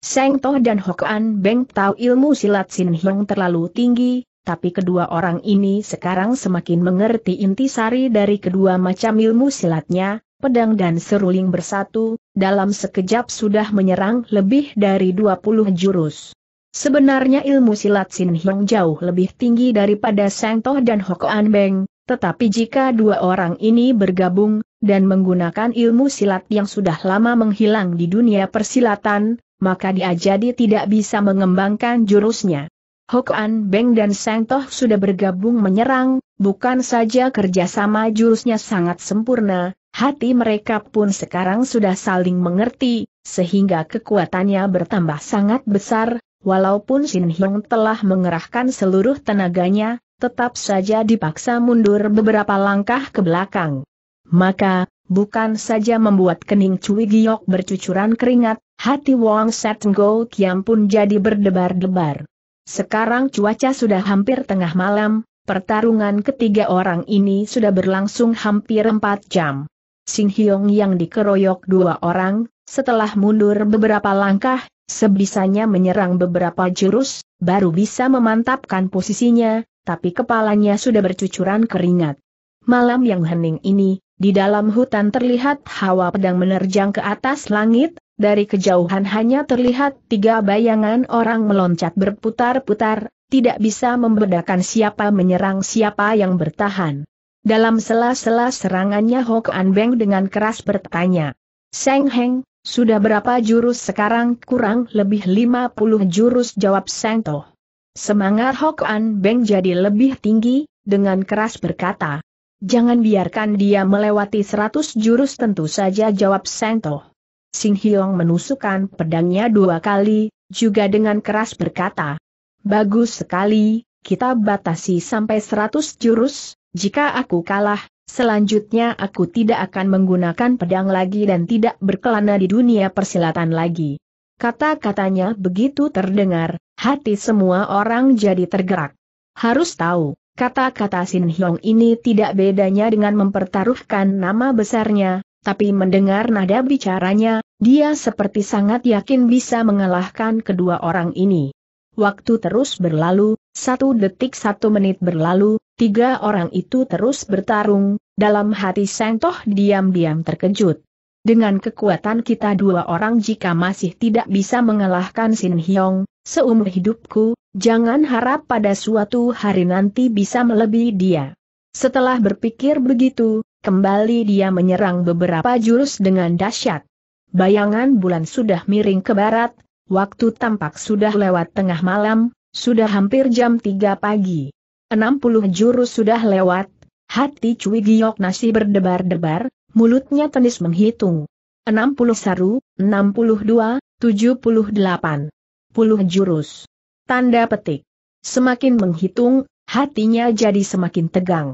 Seng Toh dan Hokan Beng tahu ilmu silat Sin Hiong terlalu tinggi, tapi kedua orang ini sekarang semakin mengerti inti sari dari kedua macam ilmu silatnya, pedang dan seruling bersatu, dalam sekejap sudah menyerang lebih dari 20 jurus. Sebenarnya ilmu silat Sin Hiong jauh lebih tinggi daripada Seng Toh dan Hokan Beng, tetapi jika dua orang ini bergabung, dan menggunakan ilmu silat yang sudah lama menghilang di dunia persilatan, maka dia jadi tidak bisa mengembangkan jurusnya. Hokan Beng dan Sang Toh sudah bergabung menyerang, bukan saja kerjasama jurusnya sangat sempurna, hati mereka pun sekarang sudah saling mengerti, sehingga kekuatannya bertambah sangat besar, walaupun Sin Hyung telah mengerahkan seluruh tenaganya, tetap saja dipaksa mundur beberapa langkah ke belakang. Maka, bukan saja membuat kening Cui Giok bercucuran keringat, hati Wong Set Setenggo Kiam pun jadi berdebar-debar. Sekarang cuaca sudah hampir tengah malam, pertarungan ketiga orang ini sudah berlangsung hampir empat jam. Sing Hyong yang dikeroyok dua orang, setelah mundur beberapa langkah, sebisanya menyerang beberapa jurus, baru bisa memantapkan posisinya, tapi kepalanya sudah bercucuran keringat. Malam yang hening ini, di dalam hutan terlihat hawa pedang menerjang ke atas langit, dari kejauhan hanya terlihat tiga bayangan orang meloncat berputar-putar, tidak bisa membedakan siapa menyerang siapa yang bertahan. Dalam sela-sela serangannya Hok An Beng dengan keras bertanya, Seng Heng, sudah berapa jurus sekarang kurang lebih 50 jurus jawab Seng Toh. Semangat Hokan Beng jadi lebih tinggi, dengan keras berkata. Jangan biarkan dia melewati seratus jurus tentu saja jawab Sento. Sing Hyong menusukkan pedangnya dua kali, juga dengan keras berkata. Bagus sekali, kita batasi sampai seratus jurus, jika aku kalah, selanjutnya aku tidak akan menggunakan pedang lagi dan tidak berkelana di dunia persilatan lagi. Kata-katanya begitu terdengar, hati semua orang jadi tergerak. Harus tahu, kata-kata Sin Hyong ini tidak bedanya dengan mempertaruhkan nama besarnya, tapi mendengar nada bicaranya, dia seperti sangat yakin bisa mengalahkan kedua orang ini. Waktu terus berlalu, satu detik satu menit berlalu, tiga orang itu terus bertarung, dalam hati Seng Toh diam-diam terkejut. Dengan kekuatan kita dua orang jika masih tidak bisa mengalahkan Sin Hyong, seumur hidupku, jangan harap pada suatu hari nanti bisa melebihi dia. Setelah berpikir begitu, kembali dia menyerang beberapa jurus dengan dahsyat. Bayangan bulan sudah miring ke barat, waktu tampak sudah lewat tengah malam, sudah hampir jam 3 pagi. 60 jurus sudah lewat, hati Cui Giok nasi berdebar-debar, mulutnya tenis menghitung. 60 saru, 62, 78. Puluh jurus. Tanda petik. Semakin menghitung, hatinya jadi semakin tegang.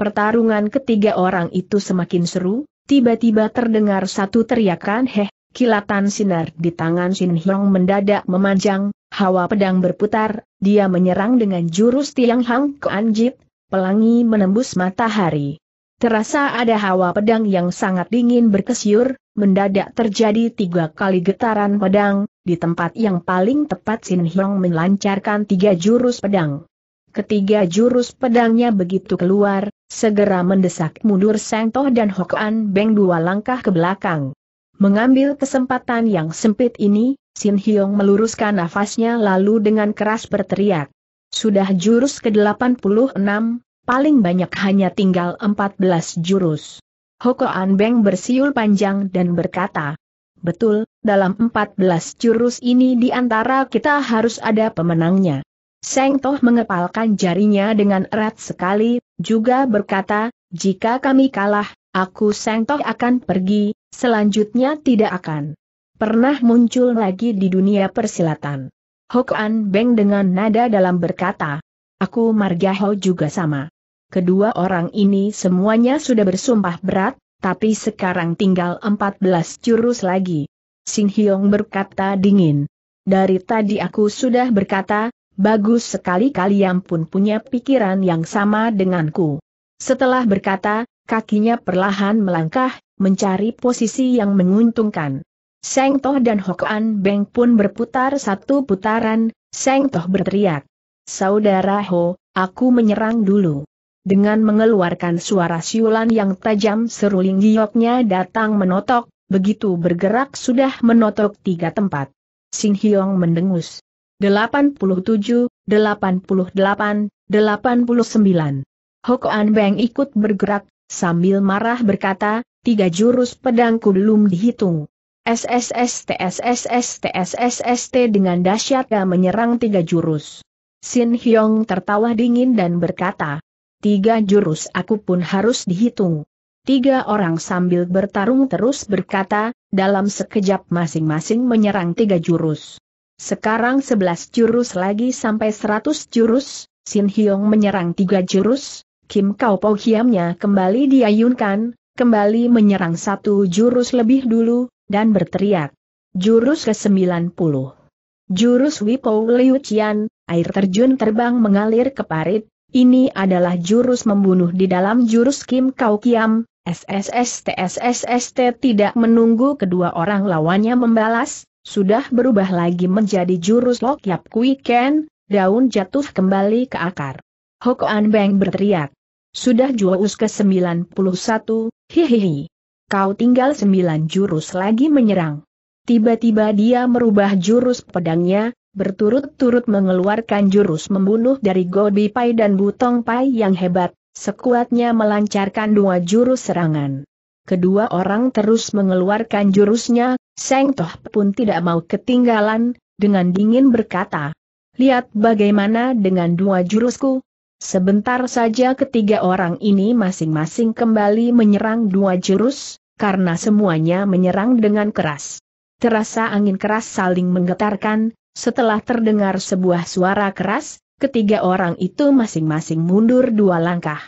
Pertarungan ketiga orang itu semakin seru, tiba-tiba terdengar satu teriakan heh, kilatan sinar di tangan Shin Hyong mendadak memanjang, hawa pedang berputar, dia menyerang dengan jurus Tiang Hang Kuan Jit, pelangi menembus matahari. Terasa ada hawa pedang yang sangat dingin berkesiur, mendadak terjadi tiga kali getaran pedang, di tempat yang paling tepat Sin Hyong melancarkan tiga jurus pedang. Ketiga jurus pedangnya begitu keluar, segera mendesak mundur Seng Toh dan Hok An Beng dua langkah ke belakang. Mengambil kesempatan yang sempit ini, Sin Hyong meluruskan nafasnya lalu dengan keras berteriak. Sudah jurus ke-86, paling banyak hanya tinggal 14 jurus. Hokoan Beng bersiul panjang dan berkata, Betul, dalam 14 jurus ini di antara kita harus ada pemenangnya. Seng Toh mengepalkan jarinya dengan erat sekali, juga berkata, jika kami kalah, aku Seng Toh akan pergi, selanjutnya tidak akan pernah muncul lagi di dunia persilatan. Hokuan Beng dengan nada dalam berkata, aku Margaho juga sama. Kedua orang ini semuanya sudah bersumpah berat, tapi sekarang tinggal 14 jurus lagi. Sing Hyong berkata dingin. Dari tadi aku sudah berkata, bagus sekali kalian pun punya pikiran yang sama denganku. Setelah berkata, kakinya perlahan melangkah, mencari posisi yang menguntungkan. Seng Toh dan An Beng pun berputar satu putaran, Seng Toh berteriak. Saudara Ho, aku menyerang dulu dengan mengeluarkan suara siulan yang tajam seruling gioknya datang menotok, begitu bergerak sudah menotok tiga tempat. Sing Hyong mendengus. 87, 88, 89. Hokoan Beng ikut bergerak, sambil marah berkata, tiga jurus pedangku belum dihitung. SSSTSSSTSSST dengan dahsyat menyerang tiga jurus. Sin Hyong tertawa dingin dan berkata, tiga jurus aku pun harus dihitung. Tiga orang sambil bertarung terus berkata, dalam sekejap masing-masing menyerang tiga jurus. Sekarang sebelas jurus lagi sampai seratus jurus, Sin Hyong menyerang tiga jurus, Kim Kau Po Hiamnya kembali diayunkan, kembali menyerang satu jurus lebih dulu, dan berteriak. Jurus ke-90 Jurus Wipo Liu Qian, air terjun terbang mengalir ke parit, ini adalah jurus membunuh di dalam jurus Kim Kau Kiam, SSST SSST tidak menunggu kedua orang lawannya membalas, sudah berubah lagi menjadi jurus Lok Yap Kui Ken, daun jatuh kembali ke akar. Hokoan Beng berteriak. Sudah jurus ke-91, hihihi. Kau tinggal 9 jurus lagi menyerang. Tiba-tiba dia merubah jurus pedangnya, berturut-turut mengeluarkan jurus membunuh dari Gobi Pai dan Butong Pai yang hebat, sekuatnya melancarkan dua jurus serangan. Kedua orang terus mengeluarkan jurusnya, Seng Toh pun tidak mau ketinggalan, dengan dingin berkata, Lihat bagaimana dengan dua jurusku. Sebentar saja ketiga orang ini masing-masing kembali menyerang dua jurus, karena semuanya menyerang dengan keras. Terasa angin keras saling menggetarkan, setelah terdengar sebuah suara keras, ketiga orang itu masing-masing mundur dua langkah.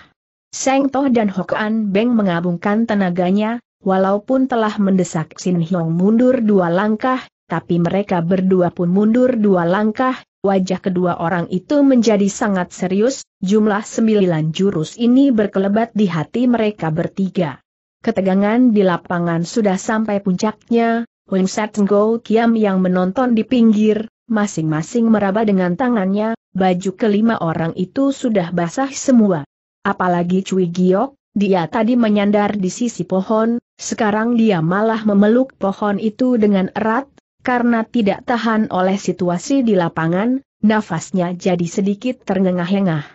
Seng Toh dan Hokan Beng mengabungkan tenaganya, walaupun telah mendesak Sin Hiong mundur dua langkah, tapi mereka berdua pun mundur dua langkah, wajah kedua orang itu menjadi sangat serius, jumlah sembilan jurus ini berkelebat di hati mereka bertiga. Ketegangan di lapangan sudah sampai puncaknya, Wenset Go Kiam yang menonton di pinggir, masing-masing meraba dengan tangannya, baju kelima orang itu sudah basah semua. Apalagi Cui Giok, dia tadi menyandar di sisi pohon, sekarang dia malah memeluk pohon itu dengan erat, karena tidak tahan oleh situasi di lapangan, nafasnya jadi sedikit terengah engah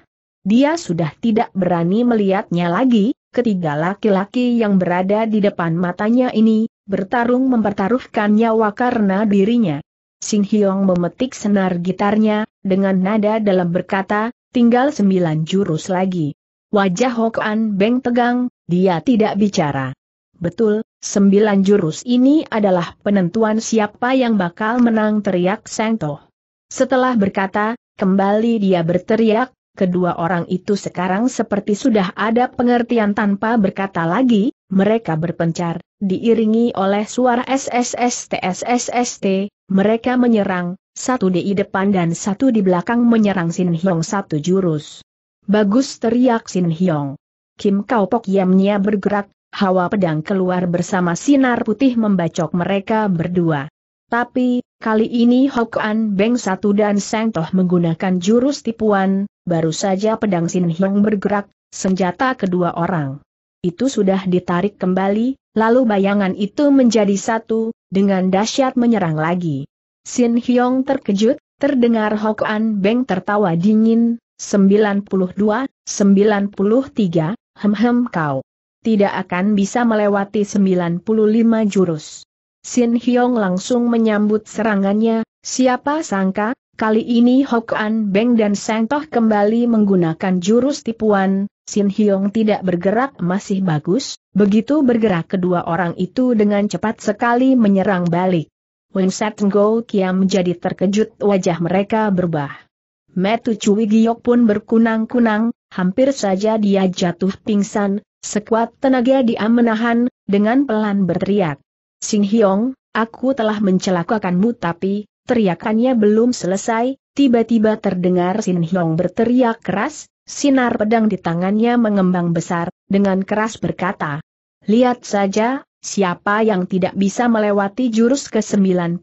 Dia sudah tidak berani melihatnya lagi, ketiga laki-laki yang berada di depan matanya ini, bertarung mempertaruhkan nyawa karena dirinya. Sing Hyong memetik senar gitarnya, dengan nada dalam berkata, tinggal sembilan jurus lagi. Wajah Hok An Beng tegang, dia tidak bicara. Betul, sembilan jurus ini adalah penentuan siapa yang bakal menang teriak Seng Toh. Setelah berkata, kembali dia berteriak, kedua orang itu sekarang seperti sudah ada pengertian tanpa berkata lagi, mereka berpencar diiringi oleh suara SSSTSSST, mereka menyerang, satu di depan dan satu di belakang menyerang Sin Hyong satu jurus. Bagus teriak Sin Hyong. Kim Kau Pok Yamnya bergerak, hawa pedang keluar bersama sinar putih membacok mereka berdua. Tapi, kali ini An Beng Satu dan Seng Toh menggunakan jurus tipuan, baru saja pedang Sin Hyong bergerak, senjata kedua orang. Itu sudah ditarik kembali, Lalu bayangan itu menjadi satu, dengan dahsyat menyerang lagi. Sin Hyong terkejut, terdengar An Beng tertawa dingin, 92, 93, hem-hem kau. Tidak akan bisa melewati 95 jurus. Sin Hyong langsung menyambut serangannya, siapa sangka, Kali ini Hokan Beng dan Seng Toh kembali menggunakan jurus tipuan, Sin Hyong tidak bergerak masih bagus, begitu bergerak kedua orang itu dengan cepat sekali menyerang balik. Wen Set Go Kiam menjadi terkejut wajah mereka berubah. Metu Cui Giyok pun berkunang-kunang, hampir saja dia jatuh pingsan, sekuat tenaga dia menahan, dengan pelan berteriak. Sin Hyong, aku telah mencelakakanmu tapi, Teriakannya belum selesai, tiba-tiba terdengar Sin Hyong berteriak keras, sinar pedang di tangannya mengembang besar, dengan keras berkata, Lihat saja, siapa yang tidak bisa melewati jurus ke-95.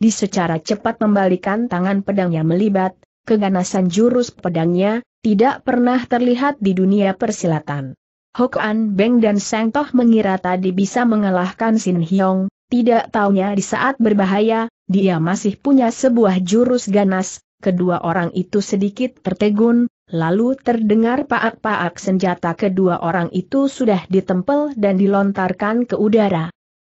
Di secara cepat membalikan tangan pedangnya melibat, keganasan jurus pedangnya, tidak pernah terlihat di dunia persilatan. Hokan Beng dan Seng Toh mengira tadi bisa mengalahkan Sin Hyong, tidak taunya di saat berbahaya, dia masih punya sebuah jurus ganas, kedua orang itu sedikit tertegun, lalu terdengar paak-paak senjata kedua orang itu sudah ditempel dan dilontarkan ke udara.